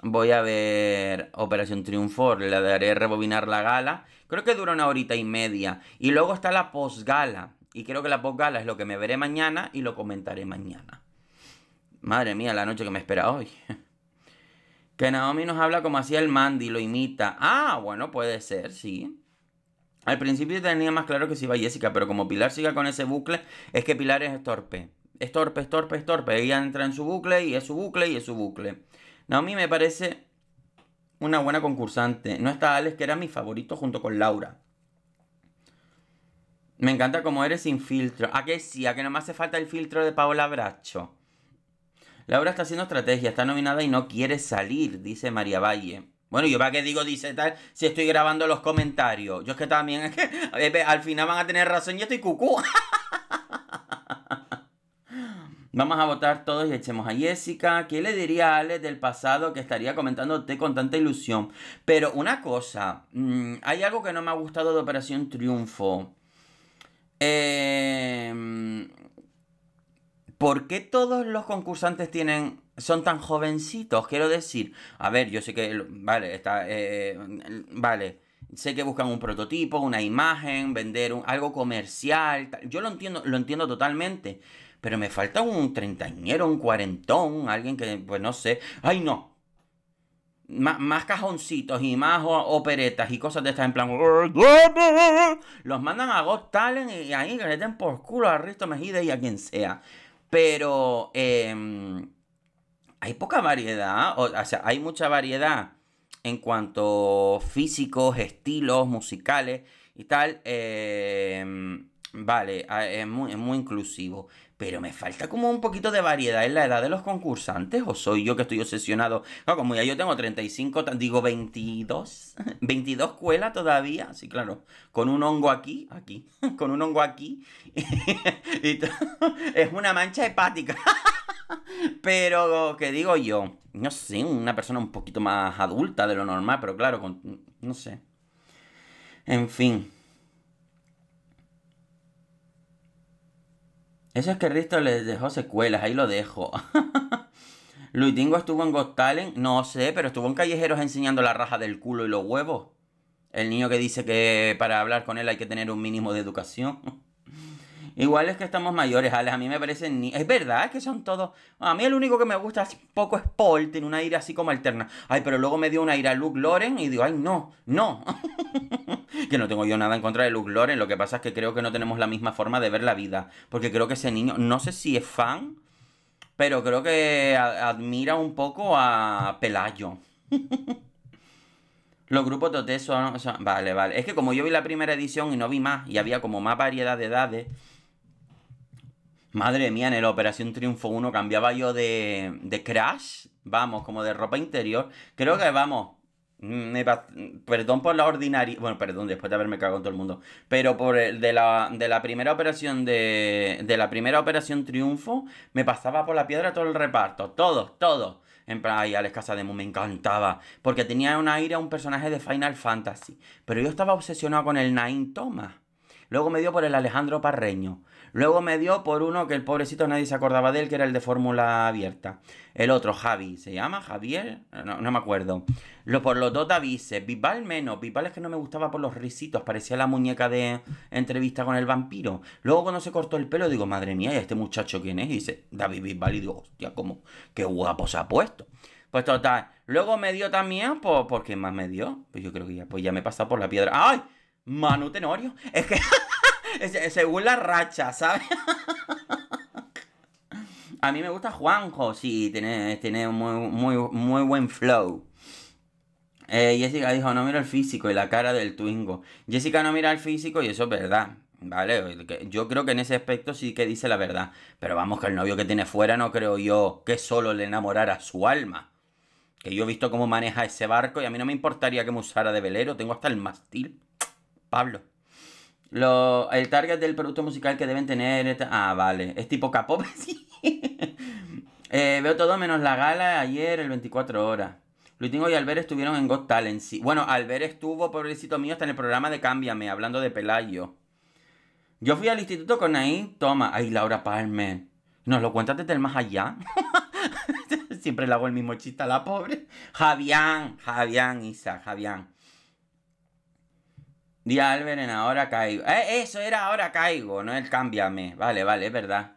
Speaker 1: voy a ver Operación Triunfo, le daré rebobinar la gala. Creo que dura una horita y media. Y luego está la post-gala. Y creo que la post-gala es lo que me veré mañana y lo comentaré mañana. Madre mía, la noche que me espera hoy. Que Naomi nos habla como hacía el Mandy, lo imita. Ah, bueno, puede ser, sí. Al principio tenía más claro que si iba Jessica, pero como Pilar siga con ese bucle, es que Pilar es torpe. Estorpe, torpe, estorpe. torpe, torpe. Ella entra en su bucle y es su bucle y es su bucle. Naomi me parece una buena concursante. No está Alex, que era mi favorito junto con Laura. Me encanta como eres sin filtro. ¿A que sí? ¿A que no me hace falta el filtro de Paola Bracho? Laura está haciendo estrategia, está nominada y no quiere salir, dice María Valle. Bueno, yo para qué digo dice tal si estoy grabando los comentarios. Yo es que también es que eh, al final van a tener razón y estoy cucú. Vamos a votar todos y echemos a Jessica. ¿Qué le diría a Ale del pasado que estaría comentándote con tanta ilusión? Pero una cosa, mm, hay algo que no me ha gustado de Operación Triunfo. Em, ¿Por qué todos los concursantes tienen son tan jovencitos? Quiero decir, a ver, yo sé que, vale, está, eh, eh, vale, sé que buscan un prototipo, una imagen, vender un, algo comercial, yo lo entiendo, lo entiendo totalmente pero me falta un treintañero, un cuarentón, alguien que, pues no sé, ay no. más cajoncitos y más operetas y cosas de estas en plan. Los mandan a Got Talent y ahí que le den por culo a Risto Mejide y a quien sea. Pero em, hay poca variedad, o, sea, hay mucha variedad en cuanto físicos, estilos, musicales y tal, em, vale, es muy, es muy, inclusivo pero me falta como un poquito de variedad en la edad de los concursantes, o soy yo que estoy obsesionado. Ah, como ya yo tengo 35, digo 22, 22 cuela todavía, sí, claro, con un hongo aquí, aquí, con un hongo aquí, y es una mancha hepática. Pero, que digo yo? No sé, una persona un poquito más adulta de lo normal, pero claro, no sé. En fin. Eso es que Risto les dejó secuelas, ahí lo dejo. Dingo estuvo en Got no sé, pero estuvo en Callejeros enseñando la raja del culo y los huevos. El niño que dice que para hablar con él hay que tener un mínimo de educación. Igual es que estamos mayores, Alex. A mí me parecen ni. Es verdad es que son todos. A mí el único que me gusta es poco es Paul, tiene una ira así como alterna. Ay, pero luego me dio una ira a Luke Loren y digo, ay, no, no. que no tengo yo nada en contra de Luke Loren. Lo que pasa es que creo que no tenemos la misma forma de ver la vida. Porque creo que ese niño, no sé si es fan, pero creo que admira un poco a Pelayo. Los grupos totes son, Vale, vale. Es que como yo vi la primera edición y no vi más, y había como más variedad de edades, Madre mía, en la Operación Triunfo 1 cambiaba yo de, de Crash, vamos, como de ropa interior. Creo que vamos, mm, perdón por la ordinaria. Bueno, perdón, después de haberme cagado todo el mundo. Pero por el de la, de la primera operación de, de. la primera operación triunfo. Me pasaba por la piedra todo el reparto. Todos, todos. En plan, ay, de Moon. me encantaba. Porque tenía un aire a un personaje de Final Fantasy. Pero yo estaba obsesionado con el Nine Thomas. Luego me dio por el Alejandro Parreño. Luego me dio por uno que el pobrecito nadie se acordaba de él, que era el de fórmula abierta. El otro, Javi, ¿se llama? ¿Javier? Eh, no, me acuerdo. Lo, por los dos dice, Vival menos. Vival es que no me gustaba por los risitos. Parecía la muñeca de entrevista con el vampiro. Luego cuando se cortó el pelo, digo, madre mía, ¿y este muchacho quién es? Y dice, David Vival. Y digo, hostia, cómo, qué guapo se ha puesto. Pues total. Luego me dio también, ¿por quién más me dio? Pues yo creo que ya, pues ya me he pasado por la piedra. ¡Ay! Manu Tenorio. Es que... Según la racha, ¿sabes? A mí me gusta Juanjo, sí, tiene, tiene muy, muy, buen flow. Eh, Jessica dijo, no mira el físico y la cara del Twingo. Jessica no mira el físico y eso es verdad, ¿vale? Yo creo que en ese aspecto sí que dice la verdad. Pero vamos, que el novio que tiene fuera no creo yo que solo le enamorara su alma. Que yo he visto cómo maneja ese barco y a mí no me importaría que me usara de velero, tengo hasta el mástil. Pablo el target del producto musical que deben tener. Ah, vale. Es tipo capo eh, veo todo menos la gala ayer, el 24 horas. Tingo y Albert estuvieron en Got Talent. Sí. Bueno, Albert estuvo, pobrecito mío, Está en el programa de Cámbiame, hablando de Pelayo. Yo fui al instituto con ahí. Toma. ahí Laura Palmer. Nos lo cuentas desde el más allá. Siempre le hago el mismo chiste a la pobre. Javián, Javián, Isa, Javián. Di en ahora caigo. Eh, eso era ahora caigo, no el cámbiame. Vale, vale, es verdad.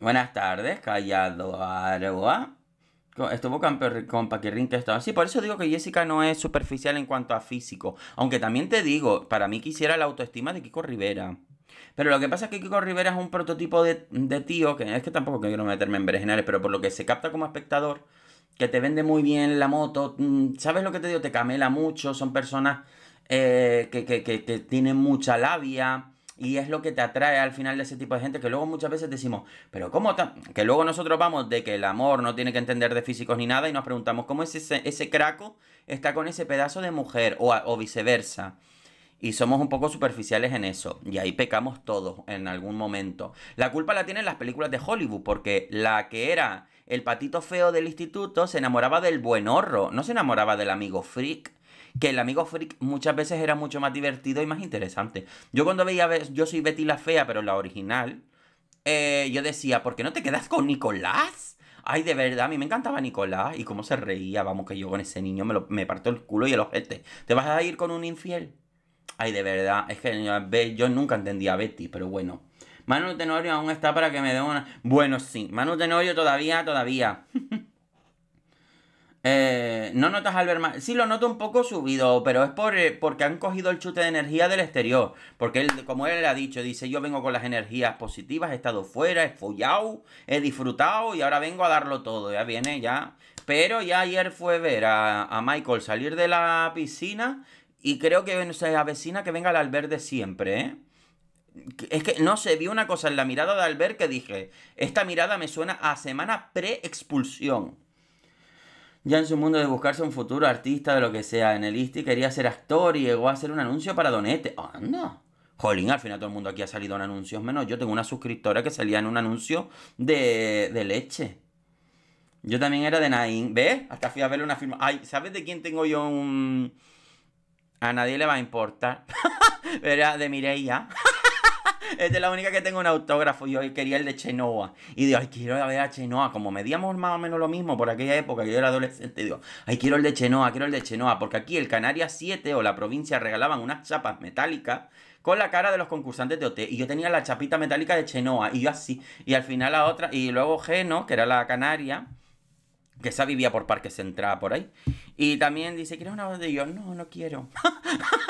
Speaker 1: Buenas tardes, callado Aroa. Estuvo con Paquirrin que estaba. Sí, por eso digo que Jessica no es superficial en cuanto a físico. Aunque también te digo, para mí quisiera la autoestima de Kiko Rivera. Pero lo que pasa es que Kiko Rivera es un prototipo de, tío, que es que tampoco quiero meterme en berenjenales, pero por lo que se capta como espectador, que te vende muy bien la moto, mm, ¿sabes lo que te digo? Te camela mucho, son personas eh, que, tienen mucha labia y es lo que te atrae al final de ese tipo de gente que luego muchas veces decimos, pero ¿cómo tan? Que luego nosotros vamos de que el amor no tiene que entender de físicos ni nada y nos preguntamos cómo es ese, ese craco está con ese pedazo de mujer o, o viceversa. Y somos un poco superficiales en eso. Y ahí pecamos todos en algún momento. La culpa la tienen las películas de Hollywood, porque la que era el patito feo del instituto se enamoraba del buen horro, no se enamoraba del amigo freak. Que el amigo freak muchas veces era mucho más divertido y más interesante. Yo cuando veía, yo soy Betty la fea, pero la original, eh, yo decía, ¿por qué no te quedas con Nicolás? Ay, de verdad, a mí me encantaba Nicolás y cómo se reía, vamos, que yo con ese niño me, lo, me parto el culo y el ojete. ¿Te vas a ir con un infiel? Ay, de verdad, es que yo nunca entendía a Betty, pero bueno. Manu Tenorio aún está para que me dé una. Bueno, sí. Manu Tenorio todavía, todavía. Eh, no notas ver más... Sí, lo noto un poco subido, pero es por, eh, porque han cogido el chute de energía del exterior. Porque él, como él le ha dicho, dice: Yo vengo con las energías positivas, he estado fuera, he follado, he disfrutado y ahora vengo a darlo todo. Ya viene, ya. Pero ya ayer fue ver a, a Michael salir de la piscina y creo que se avecina que venga al alberde siempre, ¿eh? Es que no sé, vi una cosa en la mirada de Albert que dije, esta mirada me suena a semana pre-expulsión. Ya en su mundo de buscarse un futuro artista de lo que sea, en el ISTI quería ser actor y llegó a hacer un anuncio para Donete. ¡Anda! Jolín, al final todo el mundo aquí ha salido en anuncios menos. Yo tengo una suscriptora que salía en un anuncio de, de leche. Yo también era de Nain. ¿Ves? Hasta fui a verle una firma. Ay, ¿sabes de quién tengo yo un...? A nadie le va a importar. era de Mireia. Esta es la única que tengo un autógrafo. Y yo quería el de Chenoa. Y digo, ay, quiero ver a Chenoa. Como medíamos más o menos lo mismo por aquella época, yo era adolescente, digo, ay, quiero el de Chenoa, quiero el de Chenoa. Porque aquí el Canaria 7 o la provincia regalaban unas chapas metálicas con la cara de los concursantes de hotel. Y yo tenía la chapita metálica de Chenoa. Y yo así. Y al final la otra. Y luego Geno, que era la canaria que esa vivía por Parque Central, por ahí. Y también dice, ¿quieres una voz de yo? No, no quiero.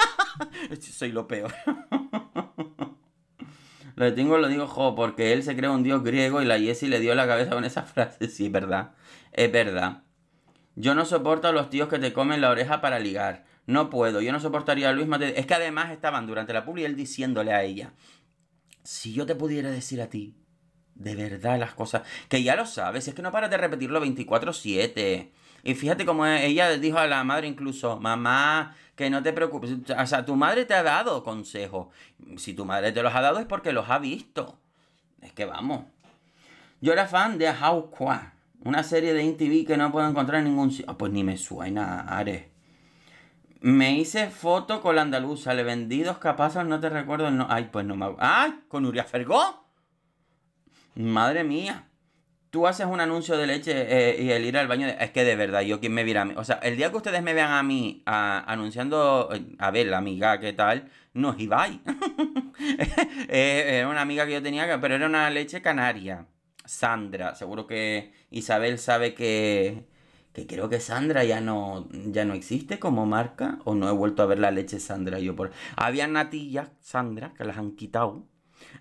Speaker 1: Soy lo peor. Lo detengo, lo digo, jo, porque él se cree un dios griego y la Jessie le dio la cabeza con esa frase. Sí, es verdad. Es verdad. Yo no soporto a los tíos que te comen la oreja para ligar. No puedo. Yo no soportaría a Luis Mateo. Es que además estaban durante la publi él diciéndole a ella. Si yo te pudiera decir a ti, de verdad las cosas. Que ya lo sabes, es que no paras de repetirlo 24-7. Y fíjate cómo ella dijo a la madre incluso, mamá, que no te preocupes. O sea, tu madre te ha dado consejos. Si tu madre te los ha dado es porque los ha visto. Es que vamos. Yo era fan de How Qua, una serie de InTV que no puedo encontrar en ningún sitio. Ah, pues ni me suena, Are. Me hice foto con la andaluza, le vendí dos capazos, no te recuerdo no. Ay, pues no me. ¡Ay! ¿Con Uria Fergó? Madre mía tú haces un anuncio de leche eh, y el ir al baño, es que de verdad, yo quién me viera a mí. O sea, el día que ustedes me vean a mí anunciando, eh, a ver, la amiga, ¿qué tal? No es Ibai. Eh, era una amiga que yo tenía, pero era una leche canaria. Sandra, seguro que Isabel sabe que, que creo que Sandra ya no, ya no existe como marca, o no he vuelto a ver la leche Sandra. Yo por... Había natillas, Sandra, que las han quitado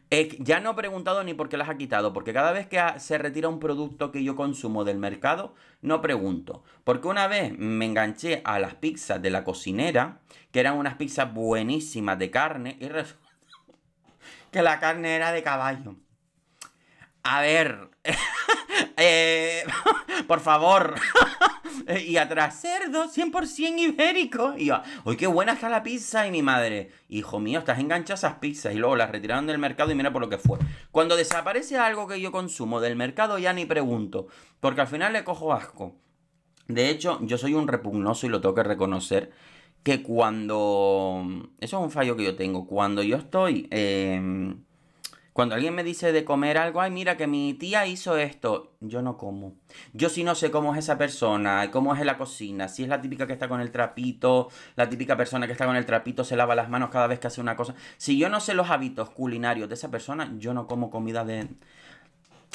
Speaker 1: eh, ya no he preguntado ni por qué las ha quitado, porque cada vez que se retira un producto que yo consumo del mercado, no pregunto. Porque una vez me enganché a las pizzas de la cocinera, que eran unas pizzas buenísimas de carne, y resulta que la carne era de caballo. A ver. Eh, por favor. y atrás, cerdo 100% ibérico. Y yo, uy, qué buena está la pizza. Y mi madre, hijo mío, estás enganchado a esas pizzas. Y luego las retiraron del mercado y mira por lo que fue. Cuando desaparece algo que yo consumo del mercado, ya ni pregunto. Porque al final le cojo asco. De hecho, yo soy un repugnoso y lo tengo que reconocer. Que cuando. Eso es un fallo que yo tengo. Cuando yo estoy. Em, cuando alguien me dice de comer algo, ay, mira que mi tía hizo esto, yo no como. Yo sí no sé cómo es esa persona, cómo es en la cocina, si es la típica que está con el trapito, la típica persona que está con el trapito se lava las manos cada vez que hace una cosa. Si yo no sé los hábitos culinarios de esa persona, yo no como comida de...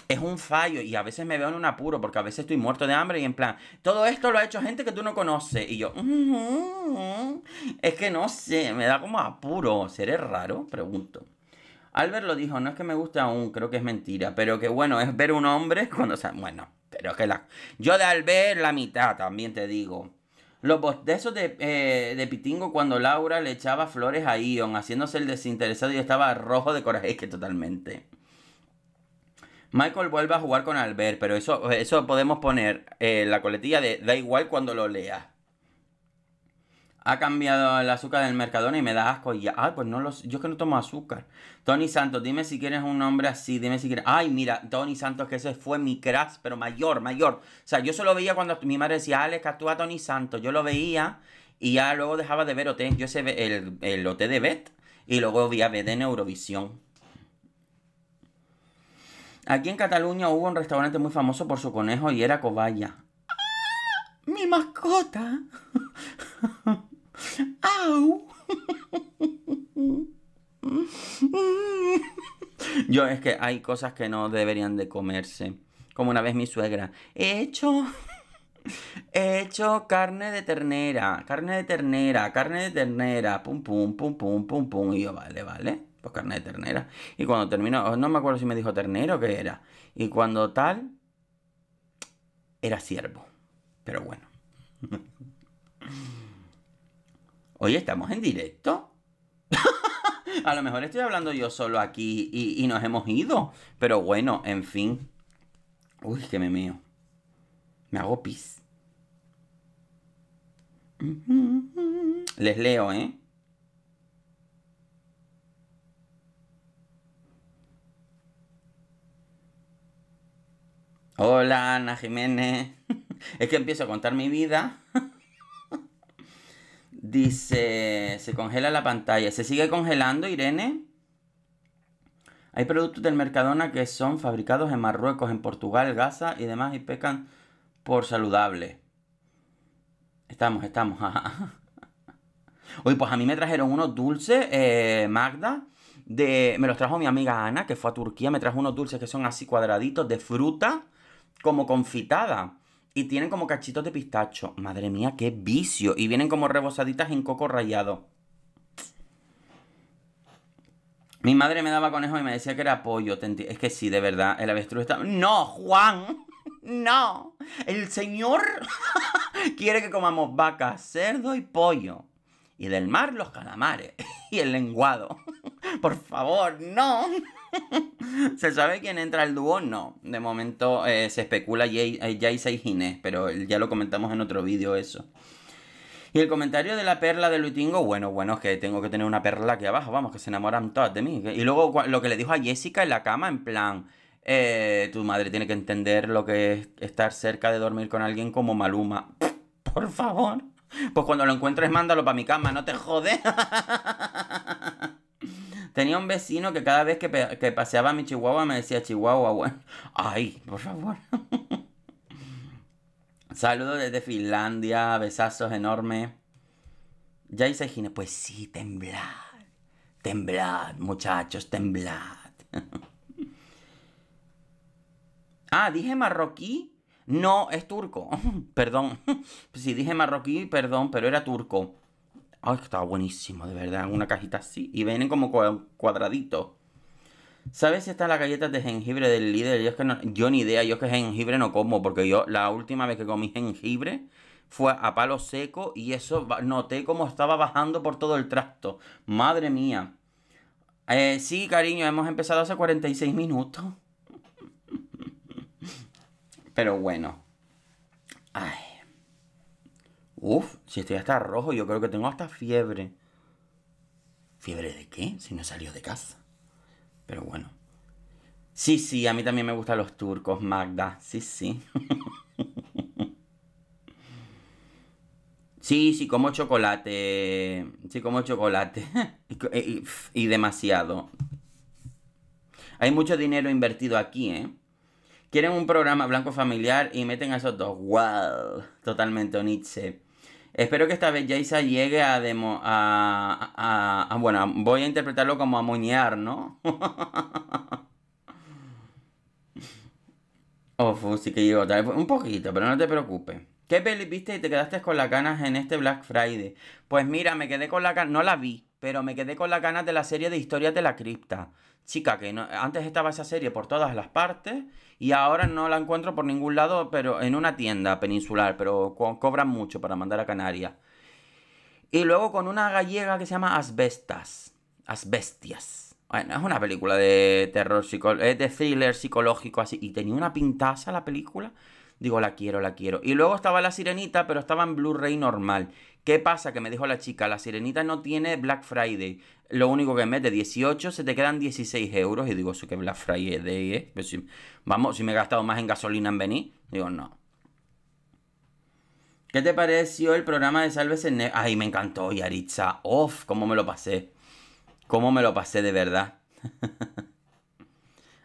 Speaker 1: Es un fallo y a veces me veo en un apuro porque a veces estoy muerto de hambre y en plan, todo esto lo ha hecho gente que tú no conoces. Y yo, es que no sé, me da como apuro. ¿Seré raro? Pregunto. Albert lo dijo, no es que me guste aún, creo que es mentira, pero que bueno, es ver un hombre cuando... se... bueno, pero es que la... Yo de Albert la mitad, también te digo. Los bostezos de, eh, de, Pitingo cuando Laura le echaba flores a Ion, haciéndose el desinteresado y estaba rojo de coraje, que totalmente. Michael vuelve a jugar con Albert, pero eso, eso podemos poner en eh, la coletilla de da igual cuando lo leas ha cambiado el azúcar del Mercadona y me da asco. Y, ah, pues no los. Yo es que no tomo azúcar. Tony Santos, dime si quieres un hombre así. Dime si quieres. Ay, mira, Tony Santos, que ese fue mi crash, pero mayor, mayor. O sea, yo solo veía cuando mi madre decía, Alex, a Tony Santos. Yo lo veía y ya luego dejaba de ver OT. Yo sé el, el OT de Bet y luego vi a Bet en Eurovisión. Aquí en Cataluña hubo un restaurante muy famoso por su conejo y era Cobaya. ¡Ah! ¡Mi mascota! ¡Au! Yo es que hay cosas que no deberían de comerse. Como una vez mi suegra. He hecho... He hecho carne de ternera, carne de ternera, carne de ternera, pum, pum, pum, pum, pum, pum. Y yo, vale, vale, pues carne de ternera. Y cuando terminó, oh, no me acuerdo si me dijo ternero que era. Y cuando tal, era ciervo Pero bueno. Hoy estamos en directo. a lo mejor estoy hablando yo solo aquí y, nos hemos ido. Pero bueno, en fin. Uy, que me mío. Me hago pis. Les leo, ¿eh? Hola, Ana Jiménez. Es que empiezo a contar mi vida. Dice, se congela la pantalla. ¿Se sigue congelando, Irene? Hay productos del Mercadona que son fabricados en Marruecos, en Portugal, Gaza y demás y pecan por saludable. Estamos, estamos. hoy pues a mí me trajeron unos dulces, eh, Magda. De, me los trajo mi amiga Ana, que fue a Turquía. Me trajo unos dulces que son así cuadraditos de fruta, como confitada. Y tienen como cachitos de pistacho. Madre mía, qué vicio. Y vienen como rebosaditas en coco rallado. Mi madre me daba conejo y me decía que era pollo. Es que sí, de verdad. El avestruz está... ¡No, Juan! ¡No! El señor quiere que comamos vaca, cerdo y pollo. Y del mar los calamares. y el lenguado. Por favor, no. ¿Se sabe quién entra al dúo? No. De momento eh, se especula eh, Jayce y Ginés, pero ya lo comentamos en otro vídeo eso. Y el comentario de la perla de Lutingo, bueno, bueno, es que tengo que tener una perla aquí abajo, vamos, que se enamoran todas de mí. Y luego lo que le dijo a Jessica en la cama, en plan, eh, tu madre tiene que entender lo que es estar cerca de dormir con alguien como Maluma. Por favor. Pues cuando lo encuentres, mándalo para mi cama, no te jode. Tenía un vecino que cada vez que, paseaba a mi chihuahua me decía, chihuahua, bueno. Ay, por favor. Saludos desde Finlandia, besazos enormes. Ya hice Gine, pues sí, temblad. Temblad, muchachos, temblad. ah, dije marroquí. No, es turco. perdón. si dije marroquí, perdón, pero era turco. Ay, ah, que estaba buenísimo, de verdad. Una cajita así. Y vienen como cuadraditos. ¿Sabes si están las galletas de jengibre del líder? Yo que yo ni idea, yo es que jengibre no como, porque yo la última vez que comí jengibre fue a palo seco y eso noté como estaba bajando por todo el tracto. Madre mía. Eh, sí, cariño, hemos empezado hace 46 minutos. Pero bueno. Ay. Uf, si estoy hasta rojo, yo creo que tengo hasta fiebre. ¿Fiebre de qué? Si no salió de casa. Pero bueno. Sí, sí, a mí también me gustan los turcos, Magda. Sí, sí. sí, sí, como chocolate. Sí, como chocolate. y, demasiado. Hay mucho dinero invertido aquí, ¿eh? Quieren un programa blanco familiar y meten a esos dos. ¡Wow! Totalmente Nietzsche. Espero que esta vez Jaisa llegue a, demo, a, Bueno, voy a interpretarlo como a muñear, ¿no? oh, sí que llegó Un poquito, pero no te preocupes. ¿Qué peli viste y te quedaste con las ganas en este Black Friday? Pues mira, me quedé con la ganas... No la vi, pero me quedé con las ganas de la serie de historias de la cripta. Chica, que antes estaba esa serie por todas las partes y ahora no la encuentro por ningún lado, pero en una tienda peninsular, pero cobran mucho para mandar a Canarias. Y luego con una gallega que se llama Asbestas. Asbestias. Bueno, es una película de terror, es eh, de thriller psicológico así. Y tenía una pintaza la película. Digo, la quiero, la quiero. Y luego estaba La Sirenita, pero estaba en Blu-ray normal. ¿Qué pasa? Que me dijo la chica, la sirenita no tiene Black Friday. Lo único que mete 18, se te quedan 16 euros. Y digo, eso que Black Friday Eh? Pues vamos, si me he gastado más en gasolina en venir. Digo, no. ¿Qué te pareció el programa de Salves en Ay, me encantó, Yaritza. Uf, cómo me lo pasé. Cómo me lo pasé de verdad.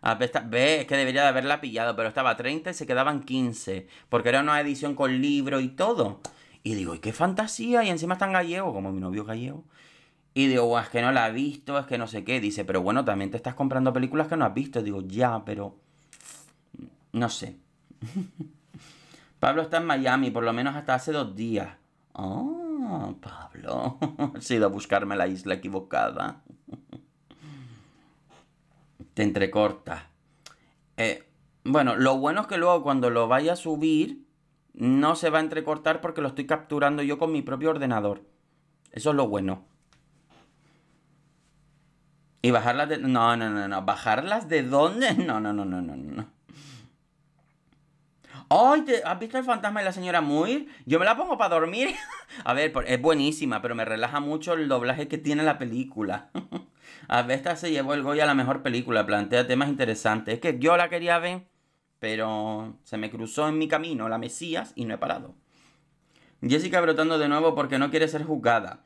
Speaker 1: Ah, pues ve, es que debería de haberla pillado, pero estaba 30 y se quedaban 15. Porque era una edición con libro y todo. Y digo, ¿y qué fantasía? Y encima están gallego, como mi novio gallego. Y digo, es que no la ha visto, es que no sé qué. Dice, pero bueno, también te estás comprando películas que no has visto. Digo, ya, pero. No sé. Pablo está en Miami, por lo menos hasta hace dos días. Oh, Pablo. Has ido a buscarme la isla equivocada. te entrecorta. Eh, bueno, lo bueno es que luego cuando lo vaya a subir, no se va a entrecortar porque lo estoy capturando yo con mi propio ordenador. Eso es lo bueno. Y bajarlas de... No, no, no, no. ¿Bajarlas de dónde? No, no, no, no, no, no. ¡Ay! ¿Has visto el fantasma de la señora Muir? Yo me la pongo para dormir. a ver, es buenísima, pero me relaja mucho el doblaje que tiene la película. a ver, esta se llevó el Goya a la mejor película. Plantea temas interesantes. Es que yo la quería ver pero se me cruzó en mi camino la Mesías y no he parado. Jessica brotando de nuevo porque no quiere ser juzgada.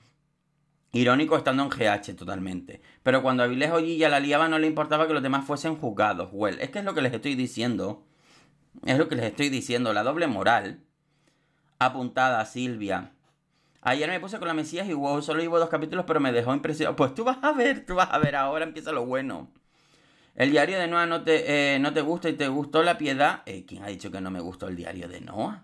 Speaker 1: Irónico estando en GH totalmente. Pero cuando Avilés ya la liaba no le importaba que los demás fuesen juzgados. Well, es que es lo que les estoy diciendo. Es lo que les estoy diciendo. La doble moral. Apuntada a Silvia. Ayer me puse con la Mesías y wow, solo llevo dos capítulos, pero me dejó impresionado. Pues tú vas a ver, tú vas a ver, ahora empieza lo bueno. El diario de Noah no te, eh, no te gusta y te gustó la piedad. Eh, ¿Quién ha dicho que no me gustó el diario de Noah?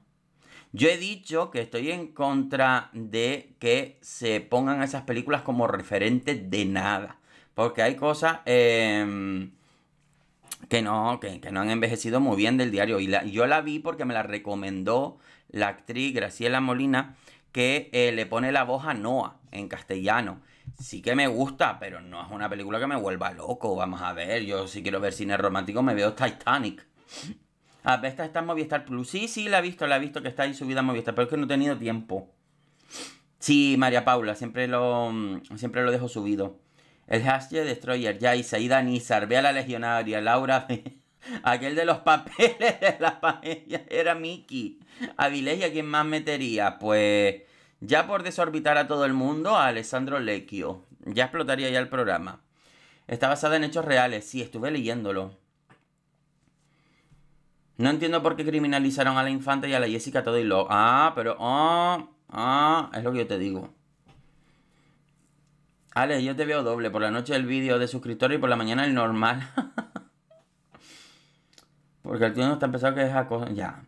Speaker 1: Yo he dicho que estoy en contra de que se pongan esas películas como referentes de nada. Porque hay cosas em, que, no, que, no han envejecido muy bien del diario. Y yo la vi porque me la recomendó la actriz Graciela Molina, que eh, le pone la voz a Noah en castellano sí que me gusta, pero no es una película que me vuelva loco. Vamos a ver, yo si quiero ver cine romántico me veo Titanic. A ver, esta está en Movistar Plus. Sí, sí, la he visto, la he visto que está ahí subida en Movistar, pero es que no he tenido tiempo. Sí, María Paula, siempre lo, mm, siempre lo dejo subido. El hashtag Destroyer, ya Saida Nizar, ve a la legionaria, Laura, aquel de los papeles de la paella era Mickey. Avilés, ¿y quién más metería? Pues ya por desorbitar a todo el mundo, a Alessandro Lecchio. Ya explotaría ya el programa. Está basada en hechos reales. Sí, estuve leyéndolo. No entiendo por qué criminalizaron a la infanta y a la Jessica todo y lo. Ah, pero. Ah, ah, es lo que yo te digo. Ale, yo te veo doble. Por la noche el vídeo de suscriptor y por la mañana el normal. Porque el tío no está empezado que es acoso. Ya.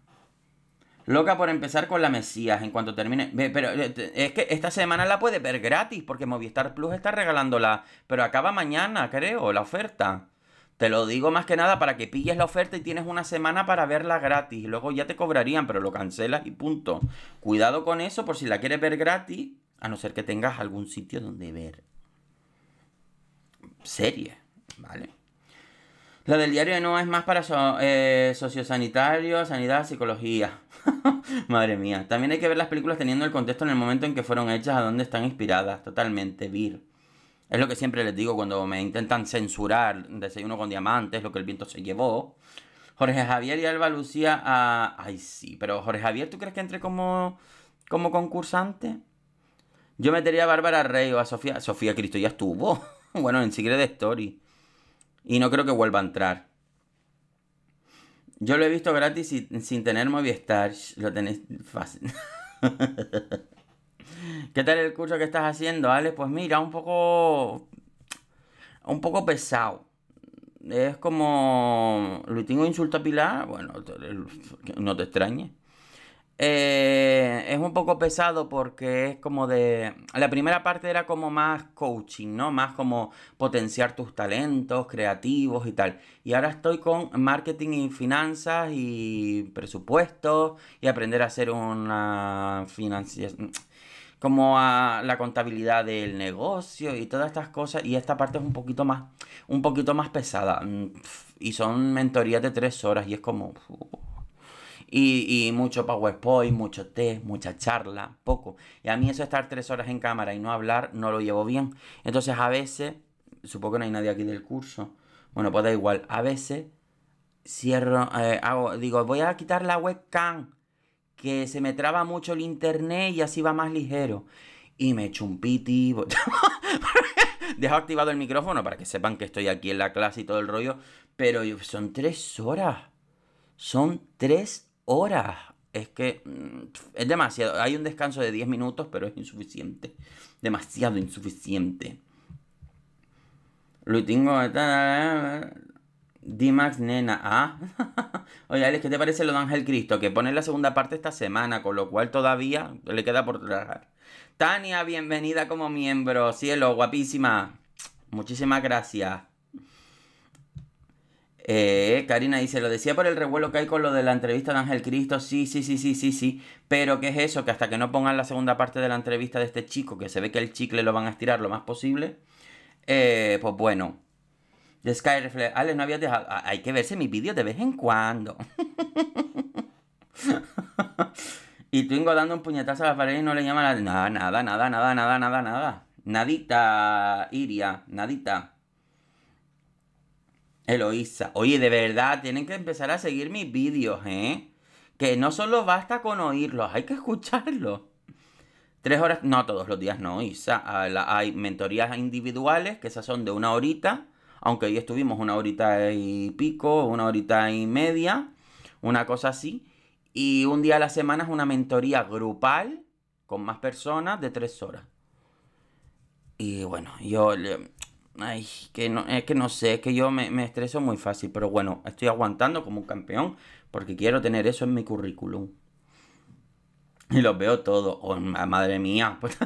Speaker 1: Loca por empezar con la Mesías en cuanto termine. Pero eh, es que esta semana la puede ver gratis porque Movistar Plus está regalándola. Pero acaba mañana, creo, la oferta. Te lo digo más que nada para que pilles la oferta y tienes una semana para verla gratis. Luego ya te cobrarían, pero lo cancelas y punto. Cuidado con eso por si la quieres ver gratis, a no ser que tengas algún sitio donde ver Serie, ¿vale? la del diario de Noa es más para eh, sociosanitario, sanidad, psicología. Madre mía. También hay que ver las películas teniendo el contexto en el momento en que fueron hechas, a dónde están inspiradas. Totalmente, Vir. Es lo que siempre les digo cuando me intentan censurar Desayuno con Diamantes, lo que el viento se llevó. Jorge Javier y Alba Lucía a... Ah, ay, sí, pero Jorge Javier, ¿tú crees que entre como, como concursante? Yo metería a Bárbara Rey o a Sofía... Sofía Cristo ya estuvo. bueno, en Secret Story y no creo que vuelva a entrar. Yo lo he visto gratis y, sin tener Movistar. Lo tenéis fácil. ¿Qué tal el curso que estás haciendo, Alex? Pues mira, un poco. Un poco pesado. Es como. tengo insulto a Pilar. Bueno, no te extrañes. Eh, es un poco pesado porque es como de... La primera parte era como más coaching, ¿no? Más como potenciar tus talentos creativos y tal. Y ahora estoy con marketing y finanzas y presupuestos y aprender a hacer una financiación como a la contabilidad del negocio y todas estas cosas. Y esta parte es un poquito más, un poquito más pesada. Mm, y son mentorías de tres horas y es como... Y, mucho PowerPoint, mucho té, mucha charla, poco. Y a mí eso estar tres horas en cámara y no hablar no lo llevo bien. Entonces a veces, supongo que no hay nadie aquí del curso, bueno, pues da igual, a veces cierro, eh, digo, voy a quitar la webcam, que se me traba mucho el internet y así va más ligero. Y me echo un piti. Dejo activado el micrófono para que sepan que estoy aquí en la clase y todo el rollo. Pero son tres horas. Son tres ¿Hora? Es que mm, es demasiado. Hay un descanso de 10 minutos, pero es insuficiente. Demasiado insuficiente. tengo eh, D-Max, nena. Ah. Oye, Alex, ¿qué te parece lo de Ángel Cristo? Que pone la segunda parte esta semana, con lo cual todavía le queda por trabajar. Tania, bienvenida como miembro. Cielo, guapísima. Muchísimas gracias. Eh, Karina dice, lo decía por el revuelo que hay con lo de la entrevista de Ángel Cristo, sí, sí, sí, sí, sí, sí, pero ¿qué es eso? Que hasta que no pongan la segunda parte de la entrevista de este chico, que se ve que el chicle lo van a estirar lo más posible, eh, pues bueno. The Sky no habías dejado, hay que verse mi vídeo de vez en cuando. y Twingo dando un puñetazo a la pared y no le llama la... Nada, nada, nada, nada, nada, nada, nada. Nadita, Iria, nadita. Eloísa, oye, de verdad, tienen que empezar a seguir mis vídeos, ¿eh? Que no solo basta con oírlos, hay que escucharlos. Tres horas, no, todos los días no, Isa. Hay mentorías individuales, que esas son de una horita, aunque hoy estuvimos una horita y pico, una horita y media, una cosa así. Y un día a la semana es una mentoría grupal con más personas de tres horas. Y bueno, yo Ay, que no, es que no sé, es que yo me, estreso muy fácil, pero bueno, estoy aguantando como un campeón porque quiero tener eso en mi currículum. Y lo veo todo Oh, madre mía. Pues,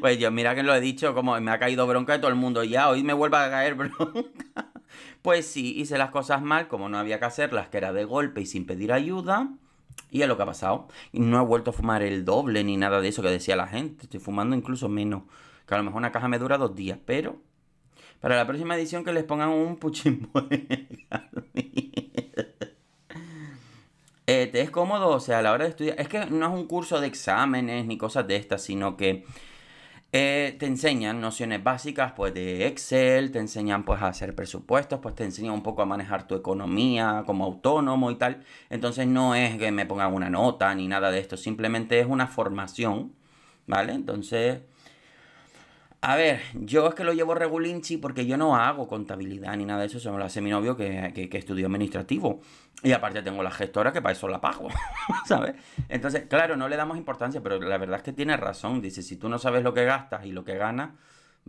Speaker 1: pues, yo, mira que lo he dicho, como me ha caído bronca de todo el mundo. Ya, hoy me vuelva a caer bronca. Pues sí, hice las cosas mal, como no había que hacerlas, que era de golpe y sin pedir ayuda. Y es lo que ha pasado. Y no he vuelto a fumar el doble ni nada de eso que decía la gente. Estoy fumando incluso menos. Que a lo mejor una caja me dura dos días, pero para la próxima edición que les pongan un puchimbo de eh, Te es cómodo, o sea, a la hora de estudiar. Es que no es un curso de exámenes ni cosas de estas, sino que eh, te enseñan nociones básicas pues, de Excel, te enseñan pues, a hacer presupuestos, pues te enseñan un poco a manejar tu economía como autónomo y tal. Entonces no es que me pongan una nota ni nada de esto, simplemente es una formación, ¿vale? Entonces a ver, yo es que lo llevo regulinchi porque yo no hago contabilidad ni nada de eso, se me lo hace mi novio que, que, que estudió administrativo. Y aparte tengo la gestora que para eso la pago, ¿sabes? Entonces, claro, no le damos importancia, pero la verdad es que tiene razón. Dice, si tú no sabes lo que gastas y lo que ganas,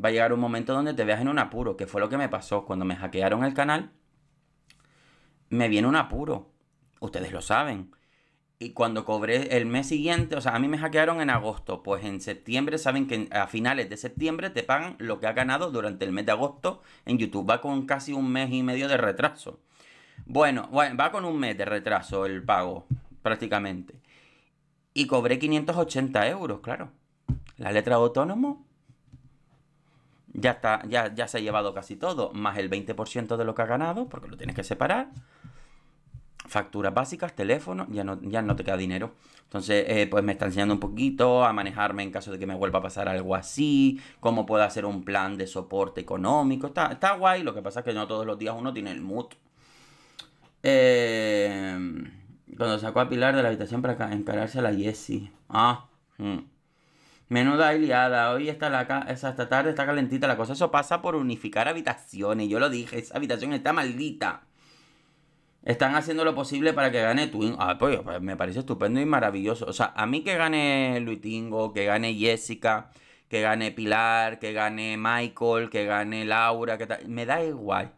Speaker 1: va a llegar un momento donde te veas en un apuro, que fue lo que me pasó cuando me hackearon el canal. Me viene un apuro, ustedes lo saben y cuando cobré el mes siguiente, o sea, a mí me hackearon en agosto, pues en septiembre saben que a finales de septiembre te pagan lo que has ganado durante el mes de agosto en YouTube. Va con casi un mes y medio de retraso. Bueno, va con un mes de retraso el pago, prácticamente. Y cobré 580 euros, claro. La letra autónomo ya, está, ya, ya se ha llevado casi todo, más el 20% de lo que ha ganado, porque lo tienes que separar facturas básicas, teléfono, ya no, ya no te queda dinero. Entonces, eh, pues me está enseñando un poquito a manejarme en caso de que me vuelva a pasar algo así, cómo puedo hacer un plan de soporte económico. Está, está guay, lo que pasa es que no todos los días uno tiene el mood. Eh, cuando sacó a Pilar de la habitación para encararse a la Jessie. Ah, mm. menuda aliada Hoy está la casa, esta tarde está calentita la cosa. Eso pasa por unificar habitaciones. Yo lo dije, esa habitación está maldita. Están haciendo lo posible para que gane Twin. Ah, pues, pues, me parece estupendo y maravilloso. O sea, a mí que gane Luitingo, que gane Jessica, que gane Pilar, que gane Michael, que gane Laura, que tal. Me da igual.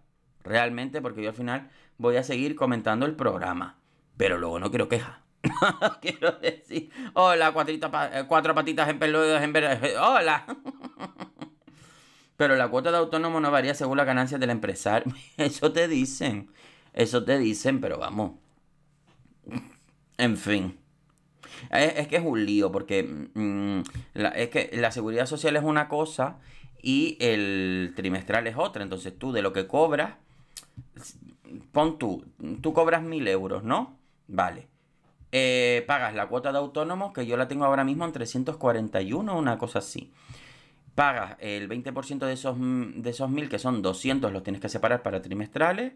Speaker 1: Realmente, porque yo al final voy a seguir comentando el programa. Pero luego no quiero quejas. quiero decir, hola, eh, cuatro patitas en peludos en verde. Eh, hola. Pero la cuota de autónomo no varía según las ganancias del empresario. Eso te dicen. Eso te dicen, pero vamos. En fin. Es, que es un lío, porque mm, la, es que la seguridad social es una cosa y el trimestral es otra. Entonces tú de lo que cobras, pon tú, tú cobras mil euros, ¿no? Vale. Eh, pagas la cuota de autónomos, que yo la tengo ahora mismo en 341, una cosa así. Pagas el 20% de esos, de esos mil, que son 200, los tienes que separar para trimestrales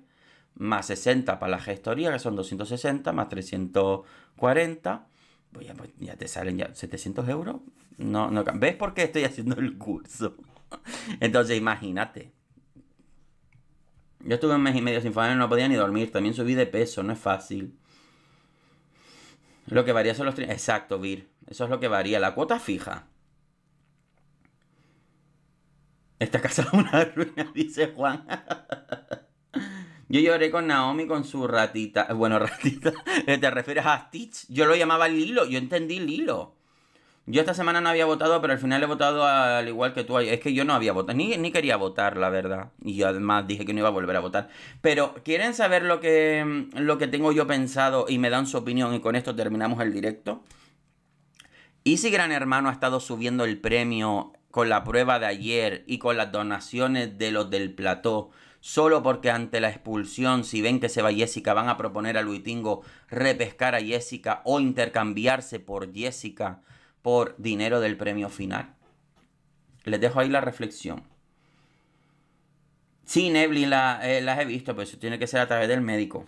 Speaker 1: más 60 para la gestoría, que son 260, más 340. Pues ya, pues ya, te salen ya 700 euros. No, no, ¿Ves por qué estoy haciendo el curso? Entonces, imagínate. Yo estuve un mes y medio sin y no podía ni dormir. También subí de peso, no es fácil. Lo que varía son los... Exacto, Vir. Eso es lo que varía. La cuota fija. Esta casa es una ruina, dice Juan. Yo lloré con Naomi con su ratita. Eh, bueno, ratita. Eh, ¿Te refieres a Stitch? Yo lo llamaba Lilo. Yo entendí Lilo. Yo esta semana no había votado, pero al final he votado al igual que tú. Es que yo no había votado, ni, quería votar, la verdad. Y yo además dije que no iba a volver a votar. Pero, ¿quieren saber lo que, mm, lo que tengo yo pensado y me dan su opinión? Y con esto terminamos el directo. ¿Y si Gran Hermano ha estado subiendo el premio con la prueba de ayer y con las donaciones de los del plató? solo porque ante la expulsión, si ven que se va Jessica, van a proponer a Luitingo repescar a Jessica o intercambiarse por Jessica por dinero del premio final. Les dejo ahí la reflexión. Sí, Neblin eh, las he visto, pero eso tiene que ser a través del médico.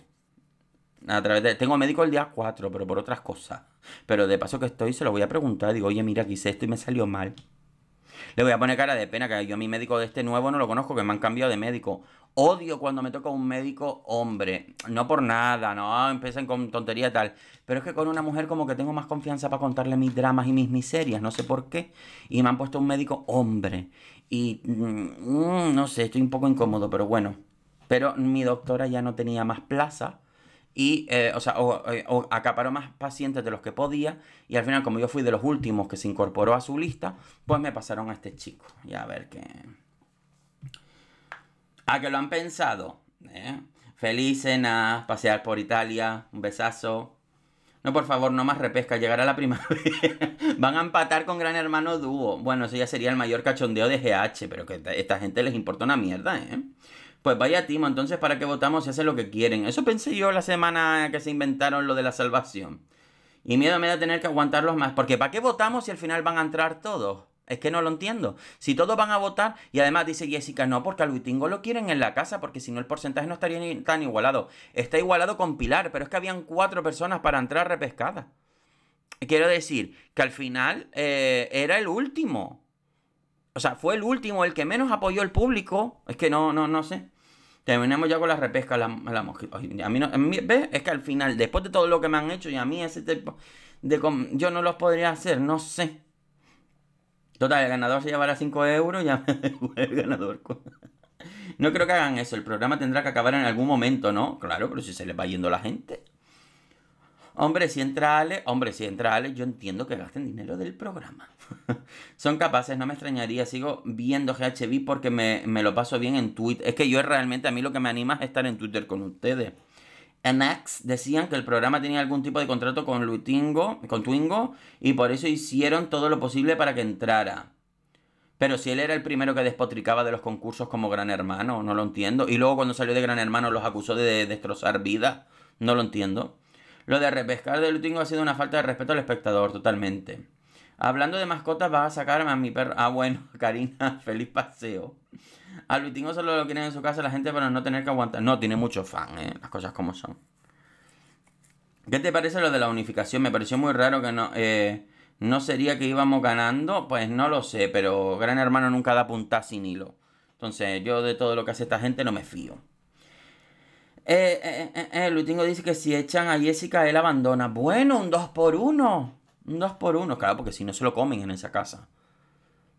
Speaker 1: A través de, tengo médico el día 4, pero por otras cosas. Pero de paso que estoy, se lo voy a preguntar. Digo, oye, mira, quise esto y me salió mal. Le voy a poner cara de pena que yo a mi médico de este nuevo no lo conozco, que me han cambiado de médico. Odio cuando me toca un médico hombre. No por nada, no ah, empiecen con tontería tal. Pero es que con una mujer como que tengo más confianza para contarle mis dramas y mis miserias. No sé por qué. Y me han puesto un médico hombre. Y mm, mm, no sé, estoy un poco incómodo, pero bueno. Pero mi doctora ya no tenía más plaza. Y, eh, o sea, eh, acaparó más pacientes de los que podía. Y al final, como yo fui de los últimos que se incorporó a su lista, pues me pasaron a este chico. Y a ver qué... ¿A ah, que lo han pensado. ¿eh? Feliz cena, pasear por Italia, un besazo. No, por favor, no más repesca, a la primavera. Van a empatar con Gran Hermano Dúo. Bueno, eso ya sería el mayor cachondeo de GH, pero que a esta gente les importa una mierda, ¿eh? Pues vaya timo, entonces para qué votamos si hacen lo que quieren. Eso pensé yo la semana que se inventaron lo de la salvación. Y miedo me da tener que aguantarlos más, porque ¿para qué votamos si al final van a entrar todos? Es que no lo entiendo. Si todos van a votar, y además dice Jessica, no, porque a Luitingo lo quieren en la casa, porque si no el porcentaje no estaría tan igualado. Está igualado con Pilar, pero es que habían cuatro personas para entrar repescada Quiero decir que al final eh, era el último. O sea, fue el último, el que menos apoyó el público. Es que no, no, no sé. terminemos ya con la repesca, la, A mí no, ¿ves? Es que al final, después de todo lo que me han hecho, y a mí ese tipo de... Yo no los podría hacer, no sé. Total, el ganador se llevará 5 euros y ya me el ganador. No creo que hagan eso, el programa tendrá que acabar en algún momento, ¿no? Claro, pero si se les va yendo la gente. Hombre, si entra Ale, hombre, si entra Ale, yo entiendo que gasten dinero del programa. Son capaces, no me extrañaría, sigo viendo GHB porque me, me lo paso bien en Twitter. Es que yo realmente a mí lo que me anima es estar en Twitter con ustedes. MX decían que el programa tenía algún tipo de contrato con Lutingo, con Twingo, y por eso hicieron todo lo posible para que entrara. Pero si él era el primero que despotricaba de los concursos como Gran Hermano, no lo entiendo. Y luego cuando salió de Gran Hermano los acusó de destrozar vida, no lo entiendo. Lo de repescar de Lutingo ha sido una falta de respeto al espectador, totalmente. Hablando de mascotas, va a sacar a mi perro. Ah, bueno, Karina, feliz paseo. A solo lo quieren en su casa la gente para no tener que aguantar. No, tiene mucho fan, ¿eh? las cosas como son. ¿Qué te parece lo de la unificación? Me pareció muy raro que no. Eh, ¿No sería que íbamos ganando? Pues no lo sé, pero Gran Hermano nunca da punta sin hilo. Entonces, yo de todo lo que hace esta gente no me fío. Eh, eh Lutingo dice que si echan a Jessica, él abandona. Bueno, un 2 por 1 Un 2 por 1 claro, porque si no se lo comen en esa casa.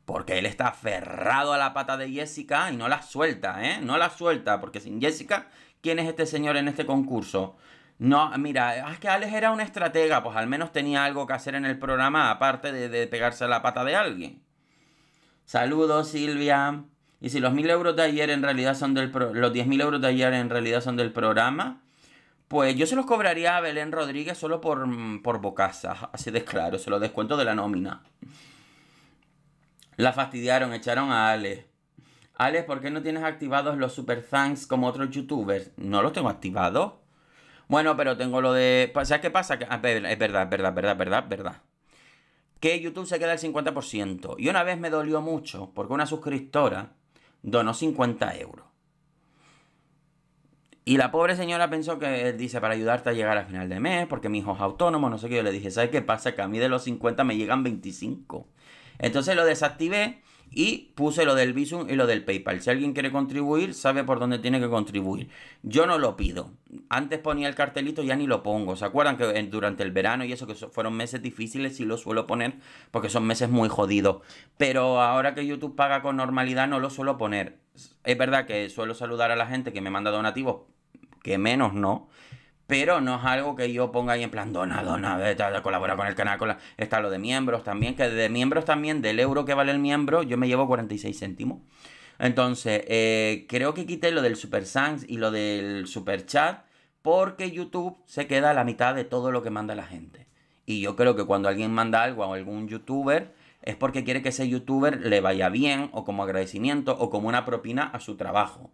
Speaker 1: Porque él está aferrado a la pata de Jessica y no la suelta, ¿eh? No la suelta, porque sin Jessica, ¿quién es este señor en este concurso? No, mira, ah, es que Alex era un estratega, pues al menos tenía algo que hacer en el programa, aparte de, pegarse a la pata de alguien. Saludos, Silvia. Y si los mil euros de ayer en realidad son del pro los 10.000 euros de ayer en realidad son del programa, pues yo se los cobraría a Belén Rodríguez solo por, por bocazas, así de claro, se los descuento de la nómina. La fastidiaron, echaron a Alex. Alex, ¿por qué no tienes activados los super thanks como otros youtubers? No los tengo activados. Bueno, pero tengo lo de. ¿Sabes qué pasa? Es verdad, es verdad, es verdad, es verdad, es verdad. Que YouTube se queda el 50%. Y una vez me dolió mucho porque una suscriptora donó 50 euros. Y la pobre señora pensó que dice para ayudarte a llegar a final de mes, porque mi hijo es autónomo, no sé qué. Yo le dije, ¿sabes qué pasa? Que a mí de los 50 me llegan 25. Entonces lo desactivé y puse lo del Visum y lo del PayPal. Si alguien quiere contribuir, sabe por dónde tiene que contribuir. Yo no lo pido. Antes ponía el cartelito, y ya ni lo pongo. ¿Se acuerdan que durante el verano y eso que fueron meses difíciles sí lo suelo poner porque son meses muy jodidos? Pero ahora que YouTube paga con normalidad no lo suelo poner. Es verdad que suelo saludar a la gente que me manda donativos, que menos no pero no es algo que yo ponga ahí en plan, dona, dona, de colaborar con el canal. Está lo de miembros también, que de miembros también, del euro que vale el miembro, yo me llevo 46 céntimos. Entonces, eh, creo que quité lo del Super Sans y lo del Super Chat, porque YouTube se queda a la mitad de todo lo que manda la gente. Y yo creo que cuando alguien manda algo a algún youtuber, es porque quiere que ese youtuber le vaya bien, o como agradecimiento, o como una propina a su trabajo.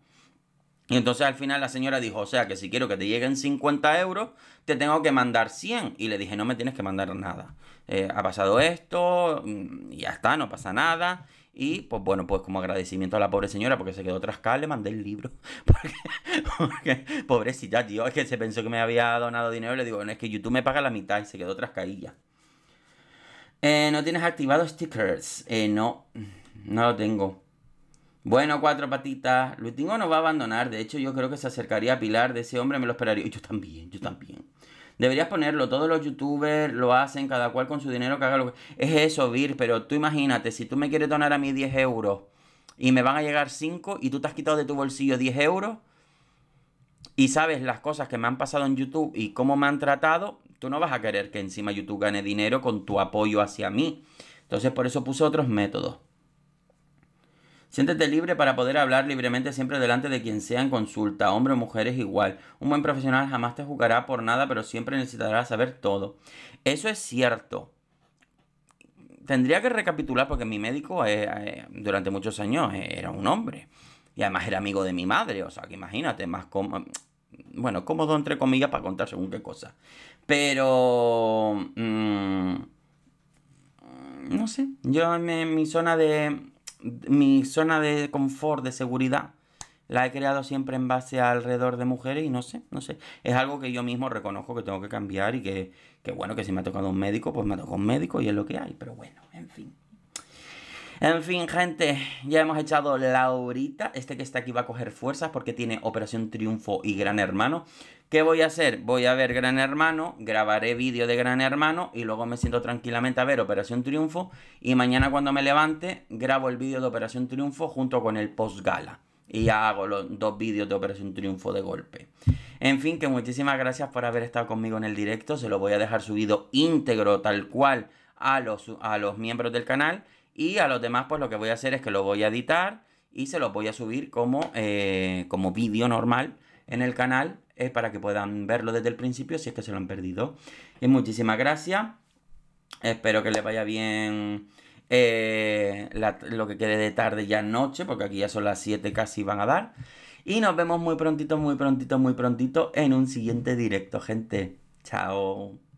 Speaker 1: Y entonces al final la señora dijo, o sea que si quiero que te lleguen 50 euros, te tengo que mandar 100. Y le dije, no me tienes que mandar nada. Eh, ha pasado esto, mm, y ya está, no pasa nada. Y pues bueno, pues como agradecimiento a la pobre señora porque se quedó trascada, le mandé el libro. Porque, porque, pobrecita, tío, es que se pensó que me había donado dinero. Le digo, no es que YouTube me paga la mitad y se quedó trascadilla. Eh, ¿No tienes activado stickers? Eh, no, no lo tengo. Bueno, cuatro patitas. Tingo no va a abandonar. De hecho, yo creo que se acercaría a Pilar. De ese hombre me lo esperaría. Yo también, yo también. Deberías ponerlo. Todos los youtubers lo hacen, cada cual con su dinero que haga lo que. Es eso, Vir. Pero tú imagínate, si tú me quieres donar a mí 10 euros y me van a llegar 5 y tú te has quitado de tu bolsillo 10 euros y sabes las cosas que me han pasado en YouTube y cómo me han tratado, tú no vas a querer que encima YouTube gane dinero con tu apoyo hacia mí. Entonces, por eso puse otros métodos. Siéntete libre para poder hablar libremente siempre delante de quien sea en consulta, hombre o mujer es igual. Un buen profesional jamás te juzgará por nada, pero siempre necesitará saber todo. Eso es cierto. Tendría que recapitular porque mi médico eh, eh, durante muchos años eh, era un hombre. Y además era amigo de mi madre, o sea, que imagínate, más cómodo, bueno, cómodo entre comillas para contar según qué cosa. Pero... Mm, no sé, yo en mi zona de mi zona de confort, de seguridad, la he creado siempre en base alrededor de mujeres y no sé, no sé. Es algo que yo mismo reconozco que tengo que cambiar y que, que bueno, que si me ha tocado un médico, pues me ha tocado un médico y es lo que hay, pero bueno, en fin. En fin, gente, ya hemos echado la horita. Este que está aquí va a coger fuerzas porque tiene Operación Triunfo y Gran Hermano. ¿Qué voy a hacer? Voy a ver Gran Hermano, grabaré vídeo de Gran Hermano y luego me siento tranquilamente a ver Operación Triunfo y mañana cuando me levante grabo el vídeo de Operación Triunfo junto con el post-gala y ya hago los dos vídeos de Operación Triunfo de golpe. En fin, que muchísimas gracias por haber estado conmigo en el directo. Se lo voy a dejar subido íntegro, tal cual, a los, a los miembros del canal. Y a los demás, pues lo que voy a hacer es que lo voy a editar y se lo voy a subir como, eh, como vídeo normal en el canal es para que puedan verlo desde el principio si es que se lo han perdido. Y muchísimas gracias. Espero que les vaya bien eh, lo que quede de tarde ya noche, porque aquí ya son las 7 casi van a dar. Y nos vemos muy prontito, muy prontito, muy prontito en un siguiente directo, gente. Chao.